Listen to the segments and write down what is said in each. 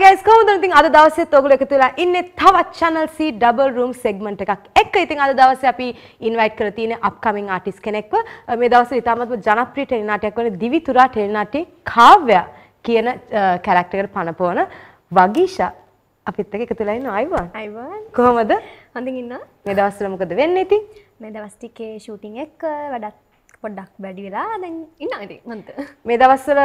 Hi guys කමුදනතින් අද දවසත් ඔගුලක තුලා ඉන්න තවත් චනල්සි ඩබල් රූම් සෙග්මට එකක් එක් ඉතින් අද දවස අපි ඉන්වයිට් කරතින අපකමින් ආටිස් කෙනෙක්ව මේ දවස ඉතාමත්ම ජනප්‍රී ටෙලිනාටයක් වන දිවිතුරා ටෙලිනාටේ කාව්‍ය කියන කැරක්ටකට පණපෝන වගීෂ අපිත්තක එක තුලයින්න අයිවා අයිවන් කොහොමද හඳින් ඉන්න මේ දවස්සල මොකද වෙන්න ඉතින් මේ දවස්ටිකේ ෂූටිං එක් වැඩත් පොඩ්ඩක් වැඩි වෙලා දැන් ඉන්න ඉති මන්ත මේ දවස්සල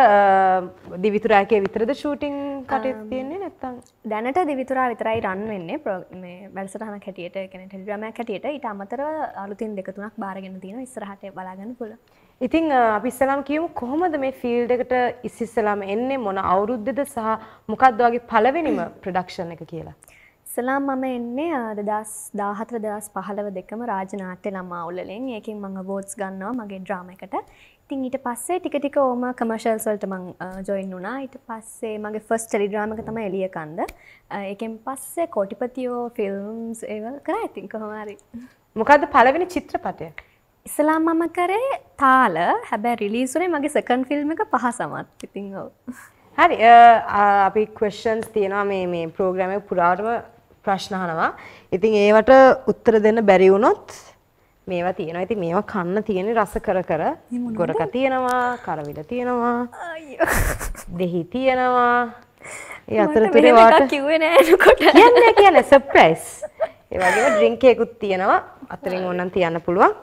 දිවිතුරාකේ විතරද ෂූටිං කටයුත් තියන්නේ නැත්තම් දැනට දිවිතුරා විතරයි රන් වෙන්නේ ප්‍රෝ වැඩසටහන කැටියට කෙන ටෙලිග්‍රමයක් කැටියට ඊට අමතරව අලුතින් දෙක තුනක් බාරගෙන තියෙන ඉස්සරහට බලාගන්න පුළ ඉතින් අපිස්සලාම් කියමු කොහොමද මේ ෆිල්ඩ් එකට ඉස්සෙල්ලාම එන්නේ මොන අවුරුද්දද සහ මොකද්ද වගේ පළවෙනිම ප්‍රොඩක්ෂන් එක කියලා ඉස්සලාම් මම එන්නේ දස් දාහතර දස් පහලව දෙකම රාජනාට්‍ය ළමා අවුලෙන් ඒකින් මං බෝඩ්ස් ගන්නවා මගේ ඩ්‍රාමකට ඉතින් ඊට පස්සේ ටික ටික ඕම කමර්ශල්සල්ට මං ජොයින් වුණා ඊට පස්සේ මගේ ෆස් ටෙලිඩ්‍රාමක තම එලිය කන්ද ඒකෙන් පස්සේ කොටිපතියෝ ෆිල්ම්ස් ඒවල් කර ඇතින් කොහොමරි මොකද පලවෙනි චිත්‍රපටය ඉස්ලාම් මම කරේ තාල හැබැ රිලිසුනේ මගේ සකන් ෆිල්ම් එක පහ සමත් ඉතිං හරි අපි ක්වස්ෂන්ස් තියෙනවා මේ ප්‍රෝග්‍රම පුරාටම ප්‍රශ්න අහනවා. ඉතින් ඒවට උත්තර දෙන්න බැරි වුණොත් මේවා තියෙනවා. ඉතින් මේවා කන්න තියෙන රස කර කර ගොරක තියෙනවා, කරවිල තියෙනවා. දෙහි තියෙනවා. ඒ අතරතුර වාට කිව්වේ නෑ නකොට. කියන්නේ කියන්නේ සර්ප්‍රයිස්. ඒ වගේම ඩ්‍රින්ක් එකකුත් තියෙනවා. අතරින් ඕනනම් තියන්න පුළුවන්.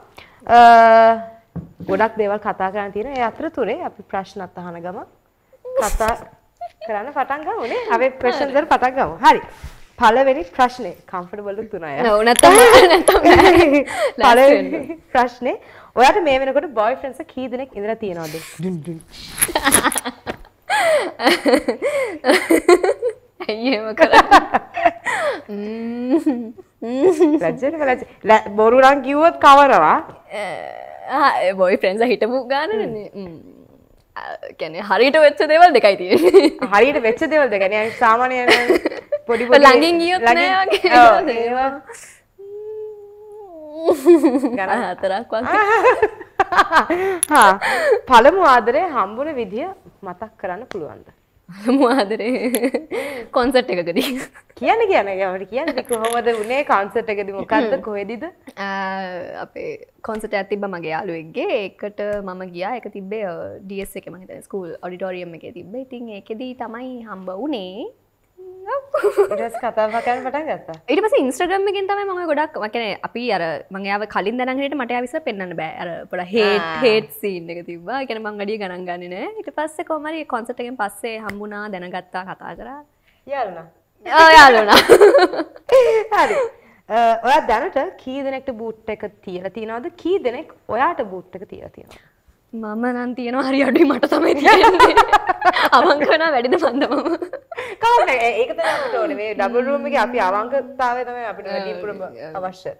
ගොඩක් දේවල් කතා කරන්න තියෙන. ඒ අතරතුරේ අපි ප්‍රශ්නත් අහන ගම කතා කරන්න පටන් ගමු නේ. අපි ප්‍රශ්න දෙක පටන් ගමු. හරි. පලවෙනි ප්‍රශ්නය කම්ෆටබල තුනය නවනත ප්‍රශ්නය ඔයාට මේ වෙනකොට බොයි ෆ්‍රන්ස කී දෙනෙක් ඉඳර තියෙනවාද ඇම කර ලජ බොරුරන් කිව්වොත් කවරවා බොයි ෆ්‍රෙන්ස හිටපු ගානන්නේ ගැන හරිට වෙච්ච දෙවල් දෙකයි තිය හරිට වෙච්ච දෙවල් දෙ ගැන සාමානය පොඩි ලඟින් ගියොත් ගැන හතරක් හා පළමු ආදරය හම්බුණ විදිහ මතක් කරන්න පුළුවන්ද මාදරේ කොන්සට් එකකද කියන කියන ට කියන්න කොහොමද වනේ කාන්සට් එකද මොකක්ද කොහෙදද අපේ කොන්සට ඇතිබ මගේ යාලුවෙක්ගේ එකට මම ගියා එක තිබේ ඩියස් එක මහිත ස්කූල් ඔඩිටෝරියම් එක තිබේ ඉතින් එකෙදී තමයි හම්බ වනේ කතාකන් පට ගත ඉට පස ඉන්ස්ට්‍රගම් එකෙන් තම ම ගොඩක් මකන අපි අර මංයාව කලින් දැනගට මට අවිස පෙන්න්න බෑර පොට හේට හේට් සීන් එක තිබා එකන මංගඩිය ගණන් ගන්නන ඉට පස්ස කොමරි කොන්සටගෙන් පස්සේ හම්බුනා දැනගත්තා කතා කර යල්න යාලන හරි ඔයා දැනට කී දෙනෙක්ට බූට් එක තියල තියෙනවද කී දෙනෙක් ඔයාට බූට් එක තියල තියෙනවා මම නන් තියෙනවා හරි අඩි මට තමයි තියන්නේ අවංකනා වැඩිද සඳමම කවන්න ඒක තමට ඕන මේ ඩබල් රූම් එක අපි mm. අවංකතාවය තමයි අපිට වැඩි පුරම අවශ්‍ය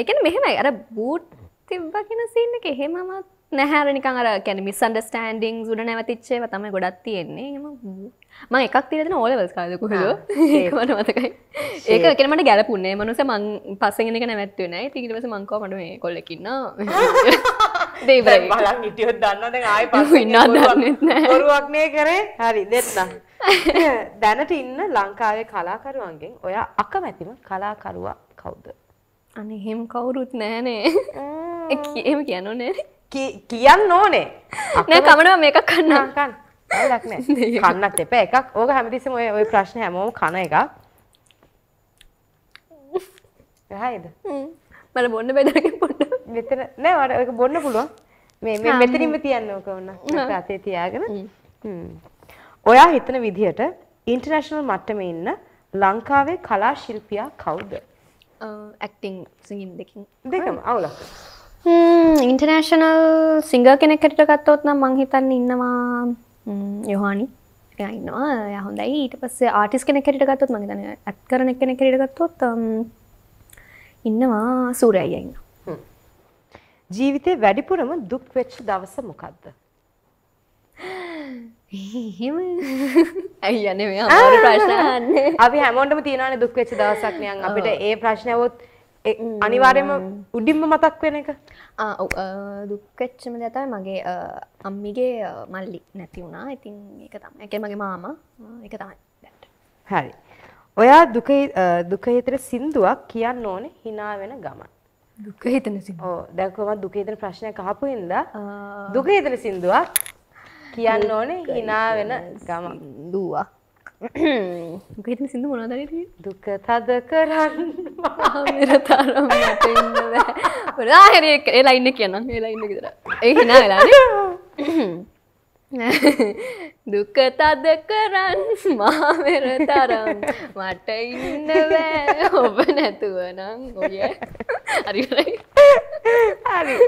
ඒකන මෙහෙමයි අර බූට් තිබ්බ කියන සීන් එක එහෙමමත් නැහැර නිකන් අර කියන්නේ මිස්අන්ඩර්ස්ටෑන්ඩින්ග් උඩ නැවතිච්චේව තමයි ගොඩක් තියෙන්නේ එහෙම මම එකක් තියෙන ඕ ලෙවල්ස් කාලේ කොහෙද ah, ඒක මට මතකයි ඒක කියන්නේ මට ගැලපුණේ මනුස්ස මං පස්සෙන් එන එක නැවැත්තුවේ නැහැ ඉතින් ඊට පස්සේ මං කව මට මේ කොල්ලෙක් ඉන්නවා දෙයිබයි බලන් හිටියොත් දන්නවා දැන් ආයෙ පස්සෙන් ඉන්නවා දන්නේ නැහැ බොරුවක් නේ කරේ හරි දෙන්න දැනට ඉන්න ලංකාවේ කලාකරුවන්ගෙන් ඔයා අකමැතිම කලාකරුවා කවුද? අනේ එහෙම කවුරුත් නෑනේ. එහෙම කියනෝ නෑනේ. කියන්න ඕනේ. නෑ කමනවා මේක කන්න. කන්න. වැඩක් නෑ. කන්නත් එපා එකක්. ඕක හැමතිස්සෙම ඔය ඔය ප්‍රශ්න හැමෝම කන එකක්. හයිද? මට බොන්න බෙදරකින් පොඩ්ඩ. මෙතන නෑ ඔයාලා ඔයක බොන්න පුළුවන්. මේ මෙතනින්ම තියන්න ඕක ඔන්න. අතේ තියාගෙන. හ්ම්. ඔයා හිතන විදිහට ඉන්ටර්නැෂනල් මට්ටමේ ඉන්න ලංකාවේ කලා ශිල්පියා කවුද? ඇක්ටිං සිංගින් දෙකින්. දෙකම අවුලක්. ඉන්ටර්නැෂනල් සිංගර් කෙනෙක් හැටියට ගත්තොත් නම් මං හිතන්නේ ඉන්නවා යොහානි. එයා ඉන්නවා. එයා හොඳයි. ඊට පස්සේ ආටිස්ට් කෙනෙක් හැටියට ගත්තොත් මං හිතන්නේ ඇක්ට් කරන කෙනෙක් හැටියට ගත්තොත් ඉන්නවා සූර්ය අයියා ඉන්නවා. ජීවිතේ වැඩිපුරම දුක් වෙච්ච දවස මොකක්ද? එහෙම ඇයි යන මේ අමාරු ප්‍රශ්න අපි හැමෝටම තියෙනවානේ දුක් වෙච්ච දවසක් නියන් අපිට ඒ ප්‍රශ්න આવොත් අනිවාර්යයෙන්ම උඩින්ම මතක් වෙන එක ආ ඔව් දුක් වෙච්චම දේ තමයි මගේ අම්මිගේ මල්ලි නැති වුණා. ඉතින් ඒක තමයි. ඒ කියන්නේ මගේ මාමා ඒක තමයි දැන්. හරි. ඔයා දුකේ දුකේ හිතේ සින්දුවක් කියන්න ඕනේ hina වෙන ගමන. දුක හිතන සින්දුව. ඔව් දැන් කොහොමද දුක හිතන ප්‍රශ්නයක් අහපු හින්දා දුක හිතන සින්දුවක් කියන්න ඕනේ හිනා වෙන ගම දුවක් ගත සිදු මොනදර දුක තද කරන්න තරම් ඉන්න බෑ ලාහිරඒ එලා ඉන්න කියන්න ඒලා ඉන්න කිතර ඒ හිනා වෙලා දුක තද කරන් මාමෙර තරම් මට ඉන්න බෑ ඔබ නැතුවනම් ඔය හරිරයි හරි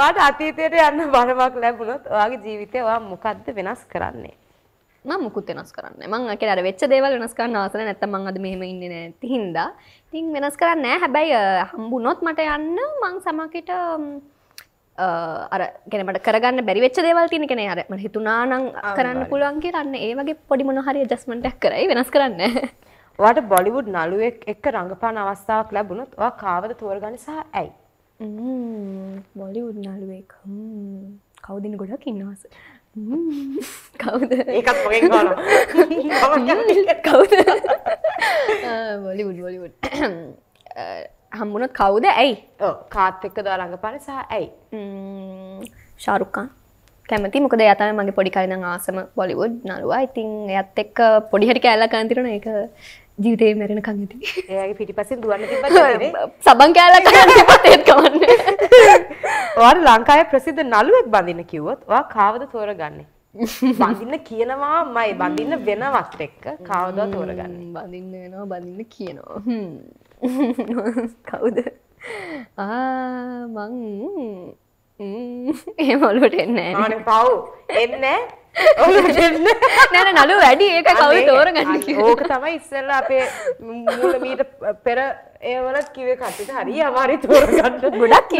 වාට අතීතයට යන්න බලමක් ලැබුණොත් ඔයාගේ ජීවිතය වා මොකක්ද වෙනස් කරන්නේ මම මුකුත් වෙනස් කරන්න මං අකේ අර වෙච්ච දේවල් වෙනස් කරන්න අවසර නැත්තම් මං අද මෙහෙම ඉන්නේ නැති හින්දා ඉතින් වෙනස් කරන්නේ නැහැ හැබැයි හම්බුනොත් මට යන්න මං සමකිට අර ගැනට කරගන්න බැරිවෙච්ච දේවල් තියෙන කෙන අර හිතුනානං කරන්න පුළුවන් කියරන්න ඒ වගේ පොඩි මොනහරි ජස්මටක් කරයි වෙනස් කරන්න වට බොලිවුඩ් නළුවෙක් එක්ක රඟපාන අවස්ථාවක් ලැබුණුත් කාවද තුවරගනි සහ ඇයි බොලිවුඩ් නළුවෙක් කවදින ගොඩක් ඉන්නවාස කවද ඒත් කවද බොලිවුඩ් බොලිවුඩ් හම්බුණොත් කවුද ඇයි කාත් එක්ක දා රඟපාන සහ ඇයි ශාරුක්කාන් කැමති මොකද යතම මගේ පොඩිකාරින ආසම බොලිවුඩ් නලුවා ඉතින් ඇත් එක්ක පොඩිහට කෑල්ල කන්තිරන එක ජීවිතය මැරෙන කඟති ඒගේ පිටි පසින් දුවන්න සබන් කෑලත් කවන්න වාර ලංකාය ප්‍රසිද්ධ නළුවෙක් බඳන්න කිව්වොත් වා කාවද තෝරගන්නේ බඳන්න කියනවා මයි බඳන්න වෙන වස්ට එක්ක කාවදා තෝරගන්න බඳන්න වෙනවා බඳන්න කියනවා කවුද මං ඒ මොලුට එන්න පව් එන්න නැන නලු වැඩි ඒක කවු තෝර ගන්න ඕක තමයි ඉස්සල්ල අපේ මීට පෙර ඒවල කිව කටට හරි අවාරි තෝරගන්න ගොඩක්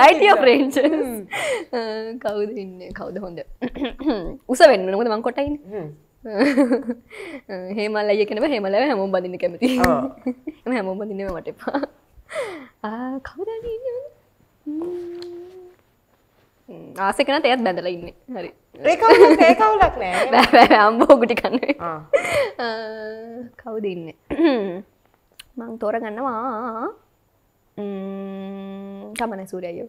රයිටිය ප්‍රේච කවුද ඉන්න කවුද හොඳ උස වෙන්න නොකද මං කොටයින් හෙමල් අය කෙනව හෙමලව හැමෝම් බඳන්න කැමති එම හැමෝම් බඳන්නව මට එපා කවර ආසකන තයත් බැඳල ඉන්න හරි ඒකවලක් නෑ අම්බෝ ගුටි කන්න කවුද ඉන්න මං තෝර ගන්නවා තමන සූරයයෝ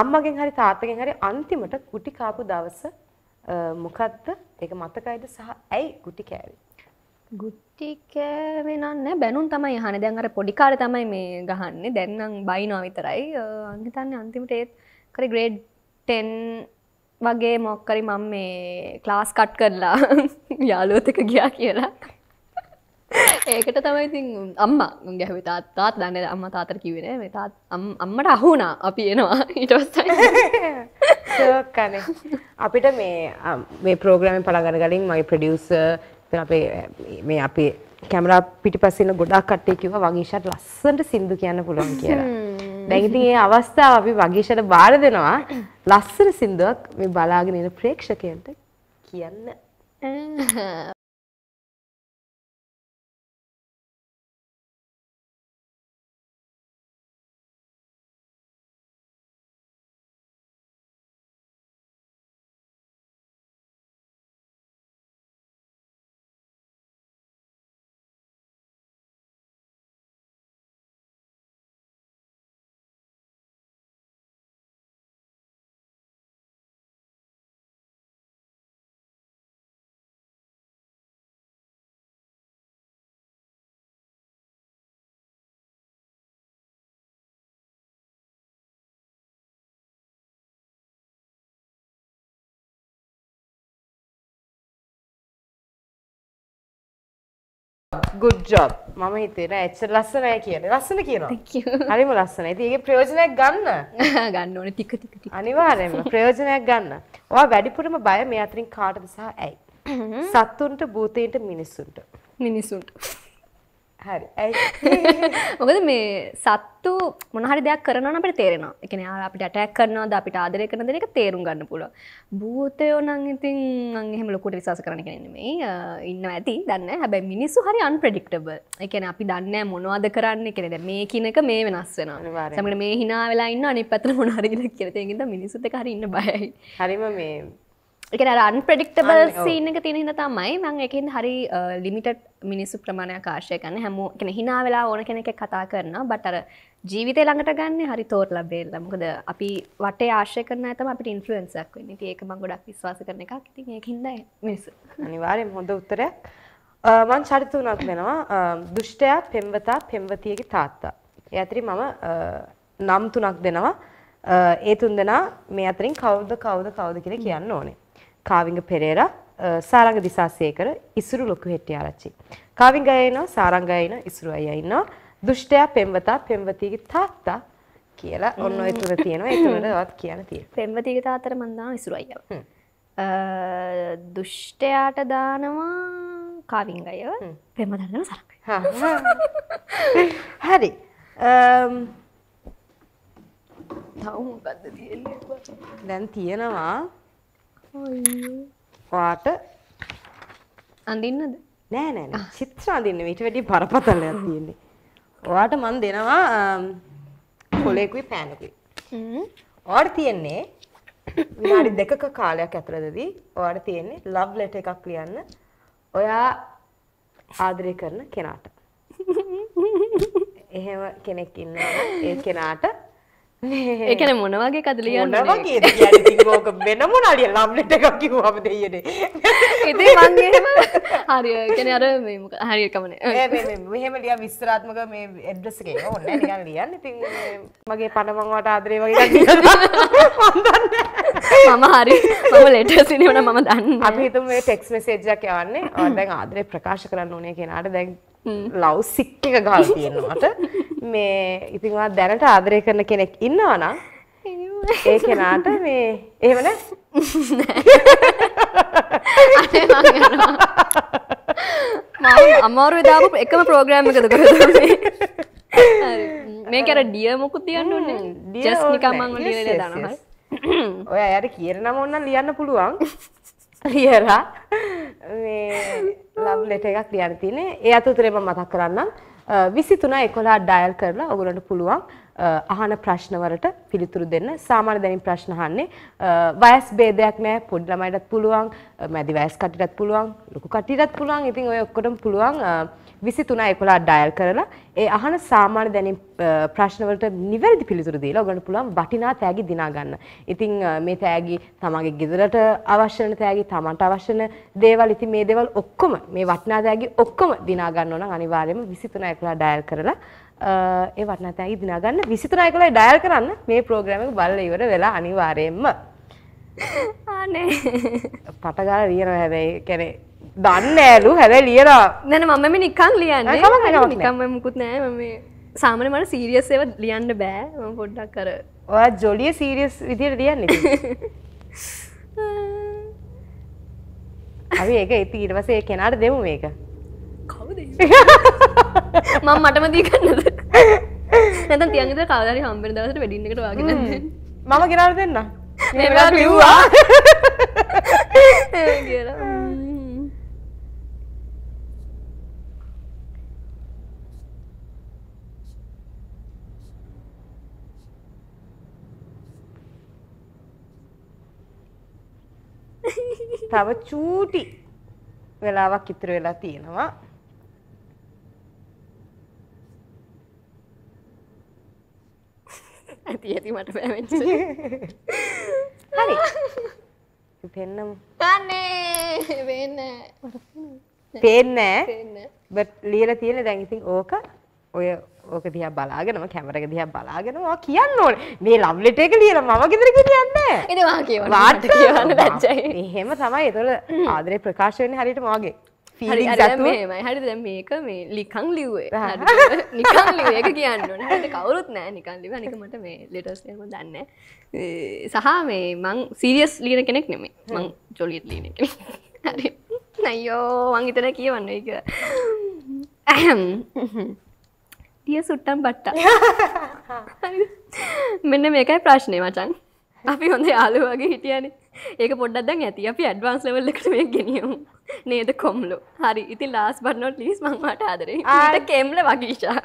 අම්මගෙන් හරි තාත්තගෙන් හරි අන්තිමට කුටි කාපු දවස මොකද්ද? ඒක මතකයිද සහ ඇයි කුටි කෑවේ? ගුට්ටි කෑවේ නෑ බැනුන් තමයි අහන්නේ. දැන් අර පොඩි කාලේ තමයි මේ ගහන්නේ. දැන් නම් බයිනවා විතරයි. මං හිතන්නේ අන්තිමට ඒත් කරේ ග්‍රේඩ් 10 වගේ මොක්කරි මම මේ ක්ලාස් කට් කරලා යාළුවොත් එක ගියා කියලා. ඒකට තමයිති අම්මා ගැහවි තාත්තාත් දන්න අම්ම තාතර කිවෙන මෙතාත් අම්මට අහුනා අපි එනවා ඉටස්කන අපිට මේ මේ පෝග්‍රම පළගන ගලින් මයි ප්‍රඩියස අපේ මේ අපි කැමරා පිටි පස්සන ගොඩක් කට්ටේ කිව වගේෂත් ලස්සට සිින්දු කියන්න පුළුවන් කියලා දැඟිතින් ඒ අවස්ථාව අපි වගේෂට බාර දෙනවා ලස්සන සිින්දුවක් මේ බලාගෙනන ප්‍රේක්ෂකයන්ට කියන්න ගුඩ්ජොබ් මම හිතෙන එච්චර ලස්සනය කියන ලස්සන කියනවා හරිම ලස්සන ඒගේ ප්‍රයෝජනයක් ගන්න ගන්න ඕන ටික ටික අනිවාර්යයෙන්ම ප්‍රයෝජනයක් ගන්න ඔයා වැඩිපුරම බය මේ අතරින් කාටද සහ ඇයි සත්තුන්ට භූතයන්ට මිනිස්සුන්ට මිනිසුන්ට හරි මොකද මේ සත්තු මොනහරි දෙයක් කරනන අපට තේරෙනවා එකන අපිට ටැක් කරනවාද අපිට ආදරය කරන දෙක තේරුම් ගන්න පුල භූතයෝ නං ඉතින් අහෙම ලොකුට විශස කරන කෙනෙන්නේ ඉන්න ඇති දන්න හැබැයි මිනිස්සු හරි අන් ප්‍රඩික්ටබ එකන අපි දන්න මොනවාද කරන්න කෙනෙද මේ කියනක මේ වෙනස් වෙන සමට මේ හිනා වෙලා ඉන්න අනි පතර මොනහරි කියලතයගෙද මිනිසුත හරන්න බයයි හරිම මේ එකන රන් ප්‍රඩික්ටබල් සීන එක තියෙන හිද තමයි මං එකින් හරි ලිමිටට මිනිස්සු ප්‍රමාණයක් කාශය කන්න හැම කෙන හිනා වෙලා ඕන කෙනෙක කතා කරන බටර ජීවිතය ළඟට ගන්න හරි තෝට ලබේල්ල මොකද අපි වට ආශය කරන ඇතම අපට ඉන්ෆලුවන්සක් වන්න ඒක මං ගොඩක් විශවාස කරන එකක් ති හිද මිනිස අනිවාරයෙන් හොඳ උත්තරයක් මං චරිතුනක් වෙනවා දුෘෂ්ටයා පෙම්වතා පෙම්වතියකි තාත්තා. ඇතරි මම නම් තුනක් දෙනවා ඒ තුන් දෙනා මේ අතරින් කවුද කවුද කවුද කියෙන කියන්න ඕනේ කාවිංග පෙරේරා සාරංග දිසාසේකර ඉසුරු ලොකු හෙට්ටිආරච්චි. කාවිංග අයනවා සාරංග අයන ඉසුරු අය ඉන්නවා. දුෂ්ටයා පෙම්වතා පෙම්වතීගේ තාත්තා කියලා ඔන්න ඔය තුන තියෙනවා. ඒ තුනටවත් කියන්න තියෙනවා. පෙම්වතීගේ තාත්තට මම දාන ඉසුරු අයව. දුෂ්ටයාට දානවා කාවිංග අයව. පෙම්වතට දානවා සාරංග. හරි. තව මොකද්ද තියෙන්නේ? දැන් තියෙනවා පාට අඳින්නද නෑ නෑ චිත්‍ර අඳින්න ඊට වැඩි බරපතලයක් තියෙන්නේ. ඔයාට මම දෙනවා කොලේකුයි පෑනකුයි. ඔයාට තියෙන්නේ විනාඩි දෙකක කාලයක් ඇතුළතදී ඔයාට තියෙන්නේ ලව් ලෙටර් එකක් ලියන්න. ඔයා ආදරය කරන කෙනාට. එහෙම කෙනෙක් ඉන්නවා ඒ කෙනාට ඒකන මොනවගේ කදලිය ඕක වෙනම නඩිය ලම්ලට එකක් කිව්වම දෙයන ඉති හරිකන අර හරිකමන මෙහෙමලිය විස්තරාත්මක මේ එඩ්ඩසගේ ඔන්න ලියන්න ඉති මගේ පණමංවට ආදරේ වගේ මම හරි මම ලෙට සිනවන මම දන්න අභිතුම ටෙක්ස් මෙසේජ්ජක් යවන්නේ ඔ දැන් ආදරේ ප්‍රකාශ කරන්න ඕනේ කෙනාට දැන් ලව් සික්ක ගාල් තියෙනවාට මේ ඉතින්වා දැනට ආදරය කරන කෙනෙක් ඉන්නවනම් ඒ කෙනාට මේ ඒවන අමාරු දාපු එකම ප්‍රෝග්‍රෑම් එකද කර මේ කර ඩිය මොකු තියන්න ඩියස් නිකමං ලිය දනහයි ඔය අයට කියරනම ඔන්න ලියන්න පුළුවන් කියරා ලම් ලෙට එකක් ලියන්න තියෙන්නේ. ඒ අතරතුරේම මතක් කරන්නම් 23 11 ඩයල් කරලා ඔයගොල්ලන්ට පුළුවන් අහන ප්‍රශ්නවලට පිළිතුරු දෙන්න. සාමාන්‍ය දැනුම් ප්‍රශ්න අහන්නේ වයස් ભેදයක් නෑ. පොඩි ළමයිටත් පුළුවන්, මැදි වයස් කට්ටියටත් පුළුවන්, ලොකු කට්ටියටත් පුළුවන්. ඉතින් ඔය ඔක්කොටම පුළුවන් විසිතුන එකොලා ඩයල් කරලා ඒ අහන සාමාන්‍ය දැනින් ප්‍රශ්නවලට නිවැරදි පිළිතුරු දීලා ඔගන්න පුළුවන් වටිනා තෑගි දිනා ගන්න. ඉතින් මේ තෑගි තමන්ගේ ගෙදරට අවශ්‍ය වෙන තෑගි තමන්ට අවශ්‍ය වෙන දේවල් ඉතින් මේ දේවල් ඔක්කොම මේ වටිනා තෑගි ඔක්කොම දිනා ගන්න ඕන නම් අනිවාර්යයෙන්ම 23 ඩයල් කරලා ඒ වටිනා තෑගි දිනා ගන්න 23 ඩයල් කරන්න මේ ප්‍රෝග්‍රෑම් එක බලලා ඉවර වෙලා අනිවාර්යයෙන්ම අනේ පටගාලා රියනවා හැබැයි කියන්නේ දන්න ඇලු හැබැ ලියර නැන මම නිකං ලියන්න නිකම් මුකුත් නෑ මේ සාමන මට සීරියස්සව ලියන්න බෑ ම පොඩ්ඩක් කර ඔයා ජොලිය සීරියස් විදිර ලියන්න ඇවි ඒක ඉති ඉටවසේ කෙනාට දෙමු මේක මං මටම දීකන්නද නැත තියන්ගත කාදරි හම්බෙන දවසට වැඩින්නකට වගෙන මම ගෙනාර දෙන්න මේ වා තව චූටි වෙලාවක් ඉතුරු වෙලා තියෙනවා. ඇති ඇති මට පැවෙච්ච. හරි. පෙන්නමු. අනේ වෙන්නේ. පේන්නේ නැහැ. පේන්නේ. බට් ලියලා තියෙන දැන් ඉතින් ඕක ඔය ඕක දිහා බලාගෙනම කැමරක දිහා බලාගෙනවා කියන්න ඕන මේ ලම්ලෙට එක ලියලා මම ගෙදර ගියන්නේ එනවා කියවන වාට කියවන්න දැච්චයි එහෙම තමයි ඒතකොට ආදරේ ප්‍රකාශ වෙන්නේ හරියට මගේ හරි දැ මේක මේ ලිකං ලිව්වේ නිකං ලිව එක කියන්න හට කවරුත් නෑ නිකන් ලිව නිකමට මේ ලෙටස්ම දන්න සහ මේ මං සීරියස් ලීන කෙනෙක් නෙමේ මං ජොලියත් ලීන කෙනෙක් හරි නයෝ වංගිතන කියවන්න එක ඇහම් ටිය සුට්ටම් බට්ට මෙන්න මේකයි ප්‍රශ්නය මචන් අපි හොඳ යාලු වගේ හිටියනේ ඒක පොඩ්ඩක්දන් ඇති අපි ඇඩ්වාන්ස් ලවල්ලට මේ ගෙනියමු නේද කොම්ලු හරි ඉති ලාස් බන්නොට ලිස් මංවාට ආදරේ ආට කෙම්ල වගේෂා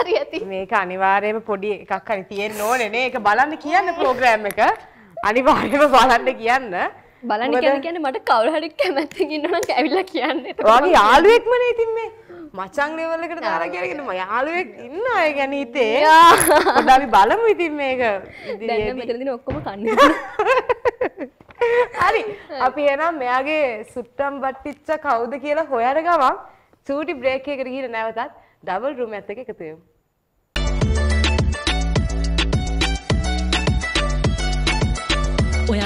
හරි ඇති මේක අනිවාර්යම පොඩි එකක් අනි තියෙන් ඕනනේ එක බලන්න කියන්න පෝග්‍රෑම් එක අනිවාර්යම බලන්න කියන්න බලන්න කියන මට කවුරහරි කැමැත්තකින්නවා ඇවිල්ලා කියන්න වගේ යාලුවෙක්මන ඉතින් මේ මචං ලෙවල්ලකට දාලා කියලාගෙන මම යාළුවෙක් ඉන්න අය ගැන හිතේ. පොඩ්ඩක් අපි බලමු ඉතින් මේක. දැන් මෙතනදී ඔක්කොම කන්නේ. හරි. අපි එහෙනම් මෙයාගේ සුට්ටම් බට්ටිච්ච කවුද කියලා හොයන ගමන් චූටි බ්‍රේක් එකකට ගිහින් නැවතත් ඩබල් රූම් එකත් එක්ක එකතු වෙමු.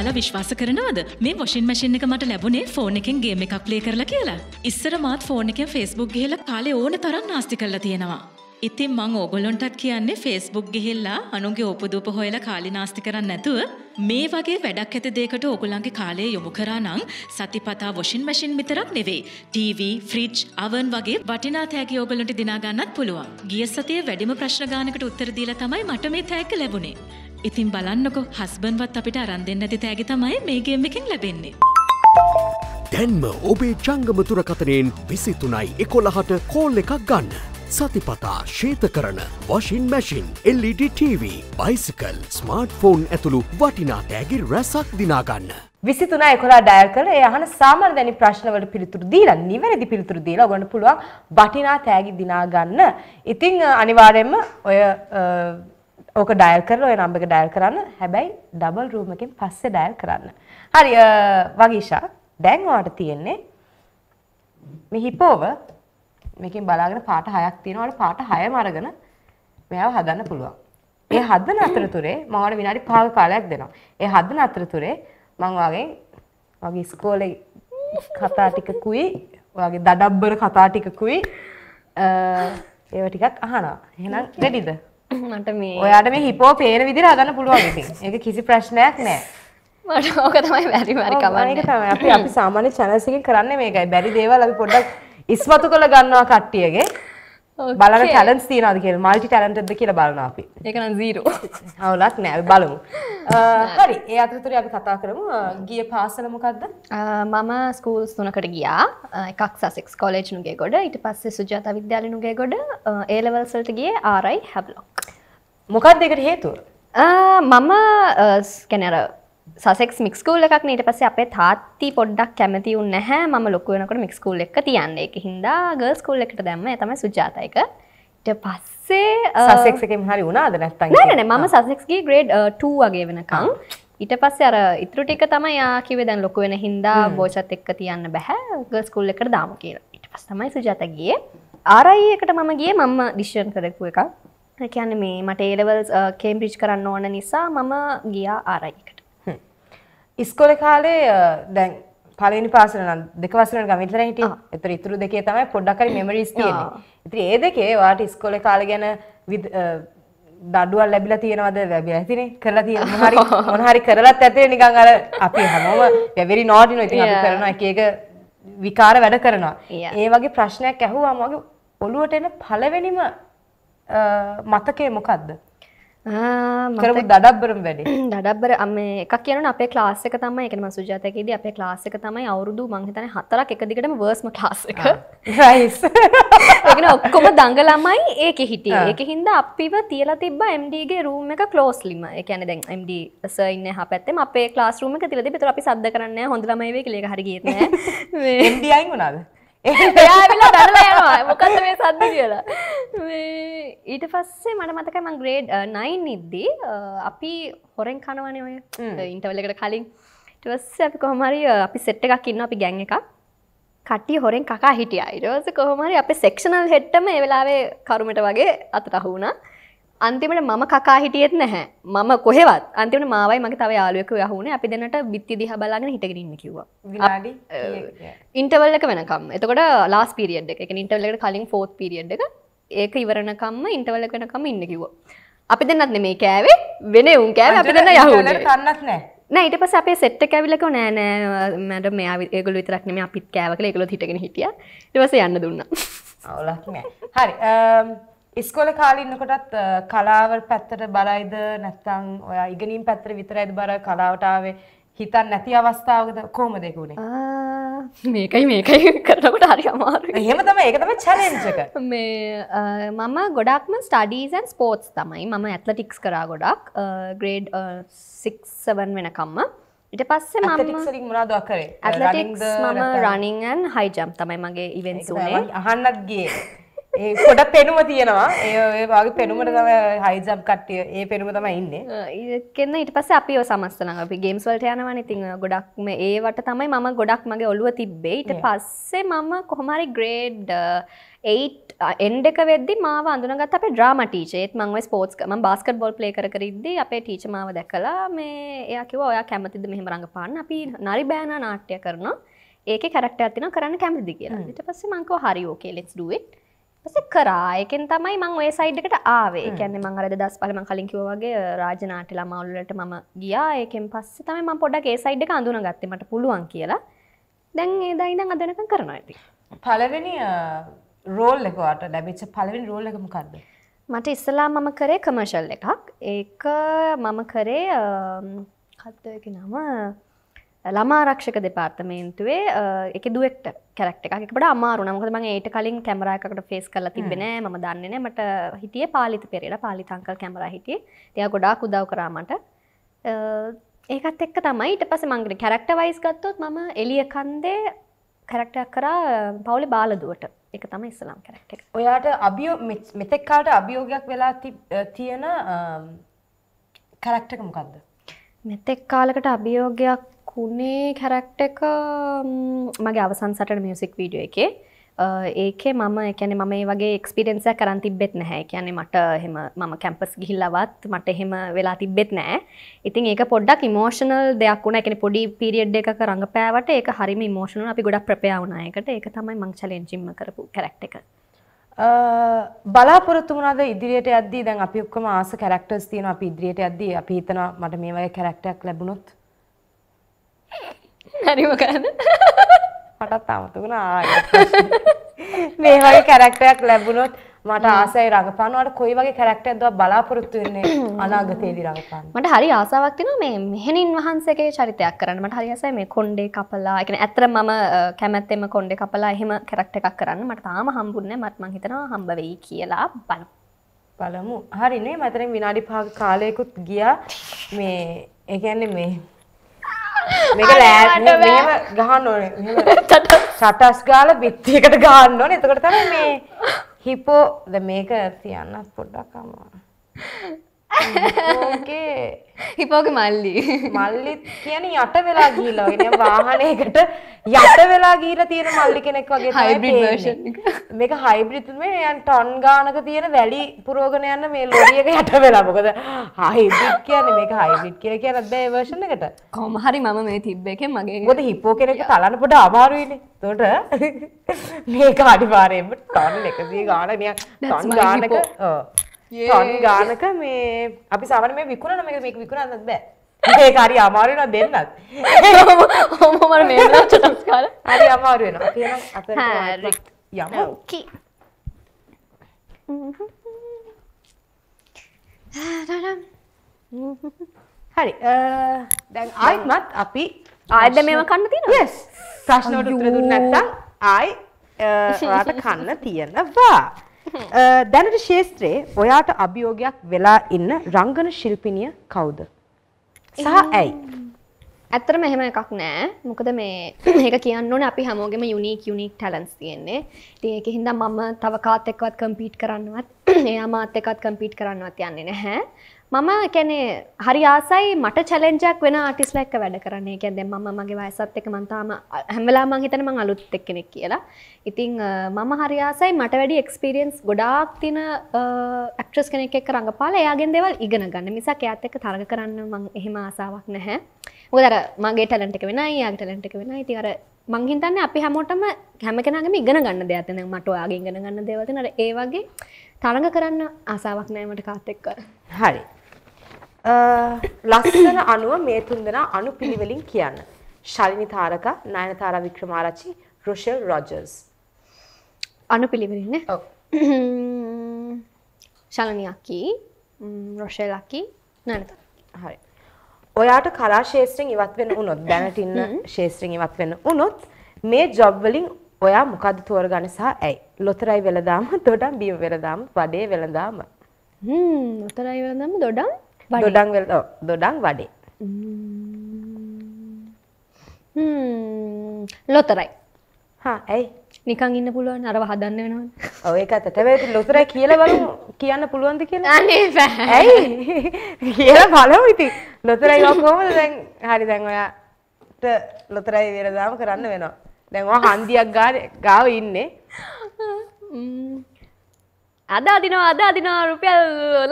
ඔයාලා විශ්වාස කරනවද මේ වොෂින් මැෂින් එක මට ලැබුණේ ෆෝන් එකෙන් ගේම් එකක් ප්ලේ කරලා කියලා. ඉස්සර මාත් ෆෝන් එකෙන් Facebook ගිහලා කාලේ ඕන තරම් නාස්ති කරලා තියෙනවා. ඉතින් මං ඕගොල්ලොන්ටත් කියන්නේ ෆේස්බුක් ගිහිල්ලා අනුන්ගේ ඔපදූප හොයලා කාලි නාස්ති කරන්න නැතුව මේ වගේ වැඩක් ඇත දෙකට ඔගොලන්ගේ කාලය යොමු කරානං සතිපතා වොෂින් මැසින් විතරක් නෙවෙයි TV ෆ්‍රිජ් අවන් වගේ වටිනා තෑගි ඔගලොන්ට දිනාගන්නත් පුළුවන් ගිය සතිය වැඩිම ප්‍රශ්න ගානකට උත්තර දීලා තමයි මට මේ තෑග්ග ලැබුණේ ඉතින් බලන්නකො හස්බන්වත් අපිට අරන් දෙන්න ඇති තෑගි තමයි මේ ගේම් එකෙන් ලැබෙන්නේ. දැන්ම ඔබේ ජංගම තුරකතනයෙන් විසිතුනයි එකොළහට කෝල් එකක් ගන්න. සතිපතා ශේත කරන washing machine LED TV bicycle smartphone ඇතුළු වටිනා තෑගි රැසක් දිනාගන්න. විසිතුන එකොලා ඩයල් කළ යහන සාමාන්‍යදැනි ප්‍රශ්නවලට පිළිතුරු දීලා නිවැරදි පිළිතුරු දීලා ඔගොන්න පුළුවන් වටිනා තෑගි දිනාගන්න. ඉතිං අනිවාර්යෙන්ම ඔය ඕක ඩයල් කරලා ඔය නම්බර් එක ඩයල් කරන්න. හැබැයි ඩබල් රූම් එකෙන් පස්සේ ඩයල් කරන්න. හරි වගීෂා දැන් ඔයාට තියෙන්නේ මේ හිපෝව මේකෙන් බලාගෙන පාට හයක් තියෙනවා. ඔයාලා පාට හයම අරගෙන මෙයාව හදන්න පුළුවන්. ඒ හදන අතරතුරේ මම ඔයාලට විනාඩි 5ක කාලයක් දෙනවා. ඒ හදන අතරතුරේ මම ඔයාගෙන් ඔයාගේ ඉස්කෝලේ කතා ටිකකුයි ඔයාගේ දඩබ්බර කතා ටිකකුයි ඒව ටිකක් අහනවා. එහෙනම් රෙඩිද? මට මේ ඔයාට මේ හිපෝ පේන විදිර අදන්න පුළුවන් ඉතින් ඒක කිසි ප්‍රශ්නයක් නෑ මට ඕක තමයි බැරි මරි කමන්නේ තමයි අපි අපි සාමාන්‍ය චැනල්ස් එකෙන් කරන්නේ මේකයි බැරි දේවල් අපි පොඩ්ඩක් ඉස්මතු කළ ගන්නවා කට්ටියගේ බලන ටැලන්ස් තියනද කිය මල්ටි ටැලන්ටද කියලා බලන අපි ඒකන සීරෝ අවුලක් නෑ බලමු හරි ඒ අතරතුර අපි කතා කරමු ගිය පාසල මොකක්ද මම ස්කූල් තුනකට ගියා එකක් සසෙක් කොලේජ්නුගේ ගොඩ ඉට පස්සේ සුජාත විද්‍යාලනුගේ ගොඩ ඒලවල්සල්ට ගිය ආරයි හැබ්ලොක් මොකක් දෙකට හේතුව මම ස්කැනර සෙක් මික්කූල් එකක් ඊට පස්සේ අපේ තාත්ති පොඩ්ඩක් කැමති වුන් නැහැ ම ලොකුවනකට මික්කූල් එක තියන්න එක හින්දා ගර්ස් කූල් එකට දැම්ම තම සුජාතයක ට පස්සේ සෙක්කම හරි වුණාද නැත්ත නන ම සසෙක්ගේ ග්‍රේඩ් 2 වගේ වෙනකං ඊට පස්සේ අර ඉතුරු ටික තමයි යා කිව්වේ දැන් ලොකු වෙන හින්දා බෝචත් එක්ක තියන්න බෑ ගර්ල්ස් ස්කූල් එකට දාමු කියලා. ඊට පස්සේ තමයි සුජාත ගියේ. RI එකට මම ගියේ මම ඩිසිෂන් කරපු එකක්. ඒ කියන්නේ මේ මට A levels කේම්බ්‍රිජ් කරන්න ඕන නිසා මම ගියා RI e එකට. ඉස්කොල කාලේ දැන් පලනි පාසන දෙකවසන ගමිතර හිට එතර ඉතුරු දෙකේ තමයි පොඩ්ඩක්කරි මෙමරිස් තියෙන ඉතිරි ඒ දෙකේ වාට ඉස්කොල කාල ගැන දඩුවල් ලැබිලා තියෙනවද වැැබි ඇතින කරලා තිය හරි මොනහරි කරලත් ඇතේ නිකං අර අපි හනෝම පැවරි නෝටින ඉති කරන එකක විකාර වැඩ කරනවා ඒ වගේ ප්‍රශ්නයක් ඇහුවා මගේ ඔළුවට එන පලවෙනිම මතකය මොකක්ද කරපු දඩබ්බරම වැඩි දඩබ්බර මේ එකක් කියන අපේ ක්ලාස් එක තමයි එකම සුජාතකයේදී අපේ ක්ලාස් එක තමයි අවුරුදු මං හිතන්නේ හතරක් එක දිගටම වර්ස්ම ක්ලාස් එක රයිස් ඒ කියන්නේ ඔක්කොම දඟ ළමයි ඒකේ හිටියේ ඒකේ හින්දා අපිව තියලා තිබ්බා MD ගේ රූම් එක ක්ලෝස්ලිම ඒ කියන්නේ දැන් MD සර් ඉන්නේ එහා පැත්තේම අපේ ක්ලාස් රූම් එක තියලා තිබ්බේ ඒතර අපි සද්ද කරන්නේ නැහැ හොඳ ළමයි වෙයි කියලා ඒක හරිය ගියෙත් නැහැ මේ MD අයින් වුණාද එයාවිලා දඩල යනවා මොකක්ද මේ සද්ද කියලා ඊට පස්සේ මට මතකයි මං ග්‍රේඩ් 9 ඉද්දී අපි හොරෙන් කනවනේ ඔය ඉන්ටර්වල් එකට කලින් ඊට පස්සේ අපි කොහොම හරි අපි සෙට් එකක් ඉන්නවා අපි ගෑන් එකක් කට්ටිය හොරෙන් කකා හිටියා ඊට පස්සේ කොහොම හරි අපේ සෙක්ෂනල් හෙඩ්ටම ඒ වෙලාවේ කරුමට වගේ අතට අහු වුණා අන්තිමට මම කකා හිටියෙත් නැහැ මම කොහෙවත් අන්තිමට මාවයි මගේ තව යාලුවක යහුණේ අපි දෙන්නට බිත්ති දිහ බලාගෙන හිටගෙන කිව්වා ඉන්ටවල් එක වෙනකම් එතකොට ලාස් පිරිියඩ් එක ඉන්ටවල් එකට කලින් ෆෝත් පිරිියඩ් එක ඒක ඉවරණකම්ම ඉන්ටවල් එක වෙනකම් ඉන්න කිව්වා අපි දෙන්නත් මේ කෑවේ වෙන උන් කෑව අපි දෙන්න යහුණේ තන්නත් නෑ නෑ ඊට පස්සේ අපේ සෙට් එක ඇවිල්ලා කිව්වා නෑ නෑ මැඩම් මෙයා ඒගොල්ලෝ විතරක් නෙමෙයි අපිත් කෑව කියලා ඒගොල්ලෝ හිටගෙන හිටියා ඊට පස්සේ යන්න දුන්නා අවුලක් නෑ හරි ඉස්කොල කාලින්නකොටත් කලාව පැත්තට බරයිද නැත්තං ඔය ඉගෙනින් පැත්තර විතරයිද බර කලාවටාවේ හිතන් නැති අවස්ථාවද කෝම දෙකුණේ මේකයි මේකයි කරනකට හරි අමාරු එහෙම තම ඒක තම චලෙන්ජක මේ මම ගොඩක්ම ස්ටඩීසන් ස්පෝට්ස් තමයි මම ඇත්ලටික්ස් කරා ගොඩක් ග්‍රේඩ් 6සවන් වෙනකම්ම ඉට පස්සේ මටික්රින් මුරාද කරේ ඇත්ලටික්ස් මම රනිංන් හයිජම් තමයි මගේ ඉවෙන්සුනේ අහන්නත්ගේ ඒ කොට පෙනුම තියෙනවා ඒ වගේ පෙනුමට තම හයිජම් කට්ටිය ඒ පෙනුම තම ඉන්න කෙන්න ඉට පස අපි සමස්තන අපි ගේම්ස් වලට යනවා ඉතින් ගොඩක්ම ඒවට තමයි මම ගොඩක් මගේ ඔලුව තිබ්බේ ඊට පස්සේ මම කොහොමරි ග්‍රේඩ් 8 එන්ඩක වෙද්දි මාව අඳුනගත් අපේ ඩ්‍රාම ටීචේත් මංව ස්පෝට්ස් ම බාස්කට බොල් ප්ලේ කරදදි අපේ ටීච මාව දැකලා මේ එයා කිව ඔයා කැමතිද මෙහම රඟපාන්න අපි නරි බෑන නාට්‍ය කරනවා ඒක කැරක්ට ඇතින කරන්න කැමතිදි කියලා ට පස්ස මංකව හරිෝකේ ලෙස් ඩුවත් පස කරායකෙන් තමයි මං ඔය සයිඩ්කට ආවේ කැනෙ මංගරද දස් පලම කලින්කිව වගේ රාජනාටල මවුලට ම ගියා ඒකෙන් පස්ස තමයි ම පොඩක් ඒ සයිඩ්ක අඳුන ගත්තීමට පුළුවන් කියලා දැන් ඒදයින අදනක කරන ඇති. පලවෙනි රෝල් එකවාට ලැබිච්ච පලවින් රෝල් එකම කරද. මට ඉස්සලා මම කරේ කමර්ශල් එකක් ඒක මම කරේ කත්වයකි නම ළමාරක්ෂක දෙපාර්තමේන්තුවේ එක දුවෙක්ට කැරක්ට එකකට අමාරු නමුකද මගේ ඒට කලින් කැමරයකට ෆේස් කල තිබෙන ම දන්නන මට හිටිය පාලිත පෙරට පාලිතංකල් කැමර හිටිය තිය ගොඩා කුදව කරාමට ඒකත් එක්ක තමයිට පස මංගෙන කැරක්ට වයිස් ගත්තොත් මම එලිය කන්දේ කැරක්ටයක් කරා පවුලි බාලදුවට එක තම ඉස්සලාම් කරක්ට ඔයාට අභියෝ මෙතෙක්කාට අභියෝගයක් වෙලා තියෙන කරක්ටක මොකක්ද මෙතෙක් කාලකට අභියෝගයක් කුණේ කැරක්ටක මගේ අවසන් සට මියසික් වීඩියෝ එකේ ඒකේ මම එකැන ම මේ වගේ එක්ස්පිරෙන්න්සය කරන් තිබෙත් නැහැ කියන්නේ මට හෙම මම කැම්පස් ගිහිල්ලවත් මට එහෙම වෙලා තිබෙත් නෑ ඉතින් ඒක පොඩ්ඩක් ඉමෝෂනල් දෙයක් වුණ එකන පොඩි පිරිියඩ් එක රඟපෑවට ඒ හරිම මෝෂන අපි ගොඩක් ප්‍රපයාවනායකට ඒ තමයි මංචලෙන්ජිම කරපු කරක්ට එක බලාපොරොත්තුමනද ඉදිරියට අද්දී දැන් අපි ඔක්කම ආස කැරක්ටර්ස් තියෙන අපි ඉදිරියට අද්දී අපි හිතන මට මේ වගේ කැරක්ටක් ලැබුණොත් හරිම කරන්න මටත් අමතුුණ මේ වගේ කැරක්ටයක් ලැබුණොත් මට ආසයි රඟපානවට කොයි වගේ කැරක්ටද බලාපොරොත්තු වෙන්නේ අනාගතයේදී රඟපාන්න. මට හරි ආසාවක් තියෙනවා මේ මෙහෙණින් වහන්සේගේ චරිතයක් කරන්න. මට හරි ආසයි මේ කොණ්ඩේ කපලා. ඒ කියන්නේ ඇත්තටම මම කැමැත්තෙම කොණ්ඩේ කපලා එහෙම කැරක්ටර් එකක් කරන්න. මට තාම හම්බුන්නේ නැහැ. මට මං හිතනවා හම්බ වෙයි කියලා බලමු. බලමු. හරිනේ. මම හිතන්නේ විනාඩි 5ක කාලයකුත් ගියා. මේ ඒ කියන්නේ මේ මේක ලෑඩ් මෙහෙම ගහන්න ඕනේ. සටස් ගාලා බිත්තියකට ගහන්න ඕනේ. එතකොට තමයි මේ හිපෝ දැන් මේක තියන්න පොඩ්ඩක් අමාරුයි. හිපෝගේ මල්ලි මල්ලි කියන යට වෙලා ගීලගෙන වාහනයකට යට වෙලා ගීල තියෙන මල්ලි කෙනෙක් වගේ හයිබ්‍රිඩ් මේක හයිබ්‍රිතුමේ යන් ටොන් ගානක තියෙන වැලි පුරෝගණ යන්න මේ ලොරියක යට වෙලා මොකද හයිබ්‍රිඩ් කියන්නේ මේක හයිබ්‍රිඩ් කියලා කියන බෑ වර්ෂන් එකට කොහොම හරි මම මේ තිබ්බ එකෙන් මගේ මොකද හිපෝ කෙනෙක් තලන්න පොඩ අමාරුයිනේ එතකොට මේක අනිවාර්යයෙන්ම ටොන් 100 ගාන නිකන් ටොන් ගානක ටොන් ගානක මේ අපි සාමන මේ විකුණන මේක මේක විකුණන්නත් බෑ ඒ කාරි අමාරුවෙනවා දෙන්නත් හොමමර මේ චටස්කාර හරි අමාරුවෙනවා කියනම් අප යම කි හරි දැන් ආයිත්මත් අපි ආයද මේම කන්න තියෙන යෙස් ප්‍රශ්නෝට උතුර දුන්න නැත්තම් ආයි රට කන්න තියෙනවා Uh, දැනට ශේත්‍රයේ ඔයාට අභියෝගයක් වෙලා ඉන්න රංගන ශිල්පිනිය කවුද? සහ ඇයි? ඇත්තටම එහෙම එකක් නෑ. මොකද මේ මේක කියන්න ඕනේ අපි හැමෝගෙම යුනික් යුනික් ටැලන්ට්ස් තියෙන්නේ. ඉතින් ඒකෙන් හින්දා මම තව කාත් එක්කවත් කම්පීට් කරන්නවත් එයා මාත් එක්කවත් කම්පීට් කරන්නවත් යන්නේ නැහැ. මම කැනේ හරි ආසයි මට චලෙන්ජක් වෙන ආටිස් ලැක්ක වැඩ කරන්නේ කැදෙ ම මගේ වයසත් එක මන්තාම හැමලා මං හිතන මං අලුත් එක්කෙනෙක් කියලා ඉතිං මම හරියාසයි මට වැඩි එක්ස්පිරියන්ස් ගොඩාක් තින ඇක්ට්‍රස් කෙනෙක් එක රඟපාල එයාගෙන් දෙවල් ඉගෙන ගන්න මිසක් ඇත් එක තරග කරන්න මං එහෙම ආසාවක් නැහැ හොදර මගේ ටලට එක වෙන යාගේ ටලට එක වෙන ඉතිර මංහිතන්න අපි හැමෝටම හැමකෙනගම ඉගෙන ගන්න දෙයක්තන මට ඔයාගේ ඉගෙන ගන්න දෙවතිනට ඒ වගේ තරඟ කරන්න ආසාවක් නෑමට කාත්තෙක්ක හරි ලස්සන අනුව මේ තුන්දෙනා අනු පිළිවෙලින් කියන්න. ශලිනි තාරක, නයනතාරා වික්‍රමාරච්චි, රොෂෙල් රොජර්ස්. අනු පිළිවෙලින් නේ? ඔව්. ශලිනි අක්කි, රොෂෙල් අක්කි, නයනතාරා. හරි. ඔයාට කලා ශාස්ත්‍රයෙන් ඉවත් වෙන්න වුණොත්, දැනට ඉන්න ශාස්ත්‍රයෙන් ඉවත් වෙන්න වුණොත් මේ ජොබ් වලින් ඔයා මොකද්ද තෝරගන්නේ සහ ඇයි? ලොතරැයි වෙලදාම, දොඩම් බීම වෙලදාම, වඩේ වෙලදාම. හ්ම්, ලොතරැයි වෙලදාම, දොඩම් දොඩං වෙල දොඩං වඩේ ලොතරයි හා ඇයි නිකන් ඉන්න පුළුවන් අරව හදන්න වෙනවා ඔය එකතට වෙයි ලොතරයි කියලා බලමු කියන්න පුළුවන්ද කියලා අනේ ඇයි කියලා බලමු ඉතින් ලොතරයි කොහොමද දැන් හරි දැන් ඔයාට ලොතරයි වෙරදාම කරන්න වෙනවා දැන් ඔයා හන්දියක් ගාව ඉන්නේ අද අදිනවා අද අදිනවා රුපියල්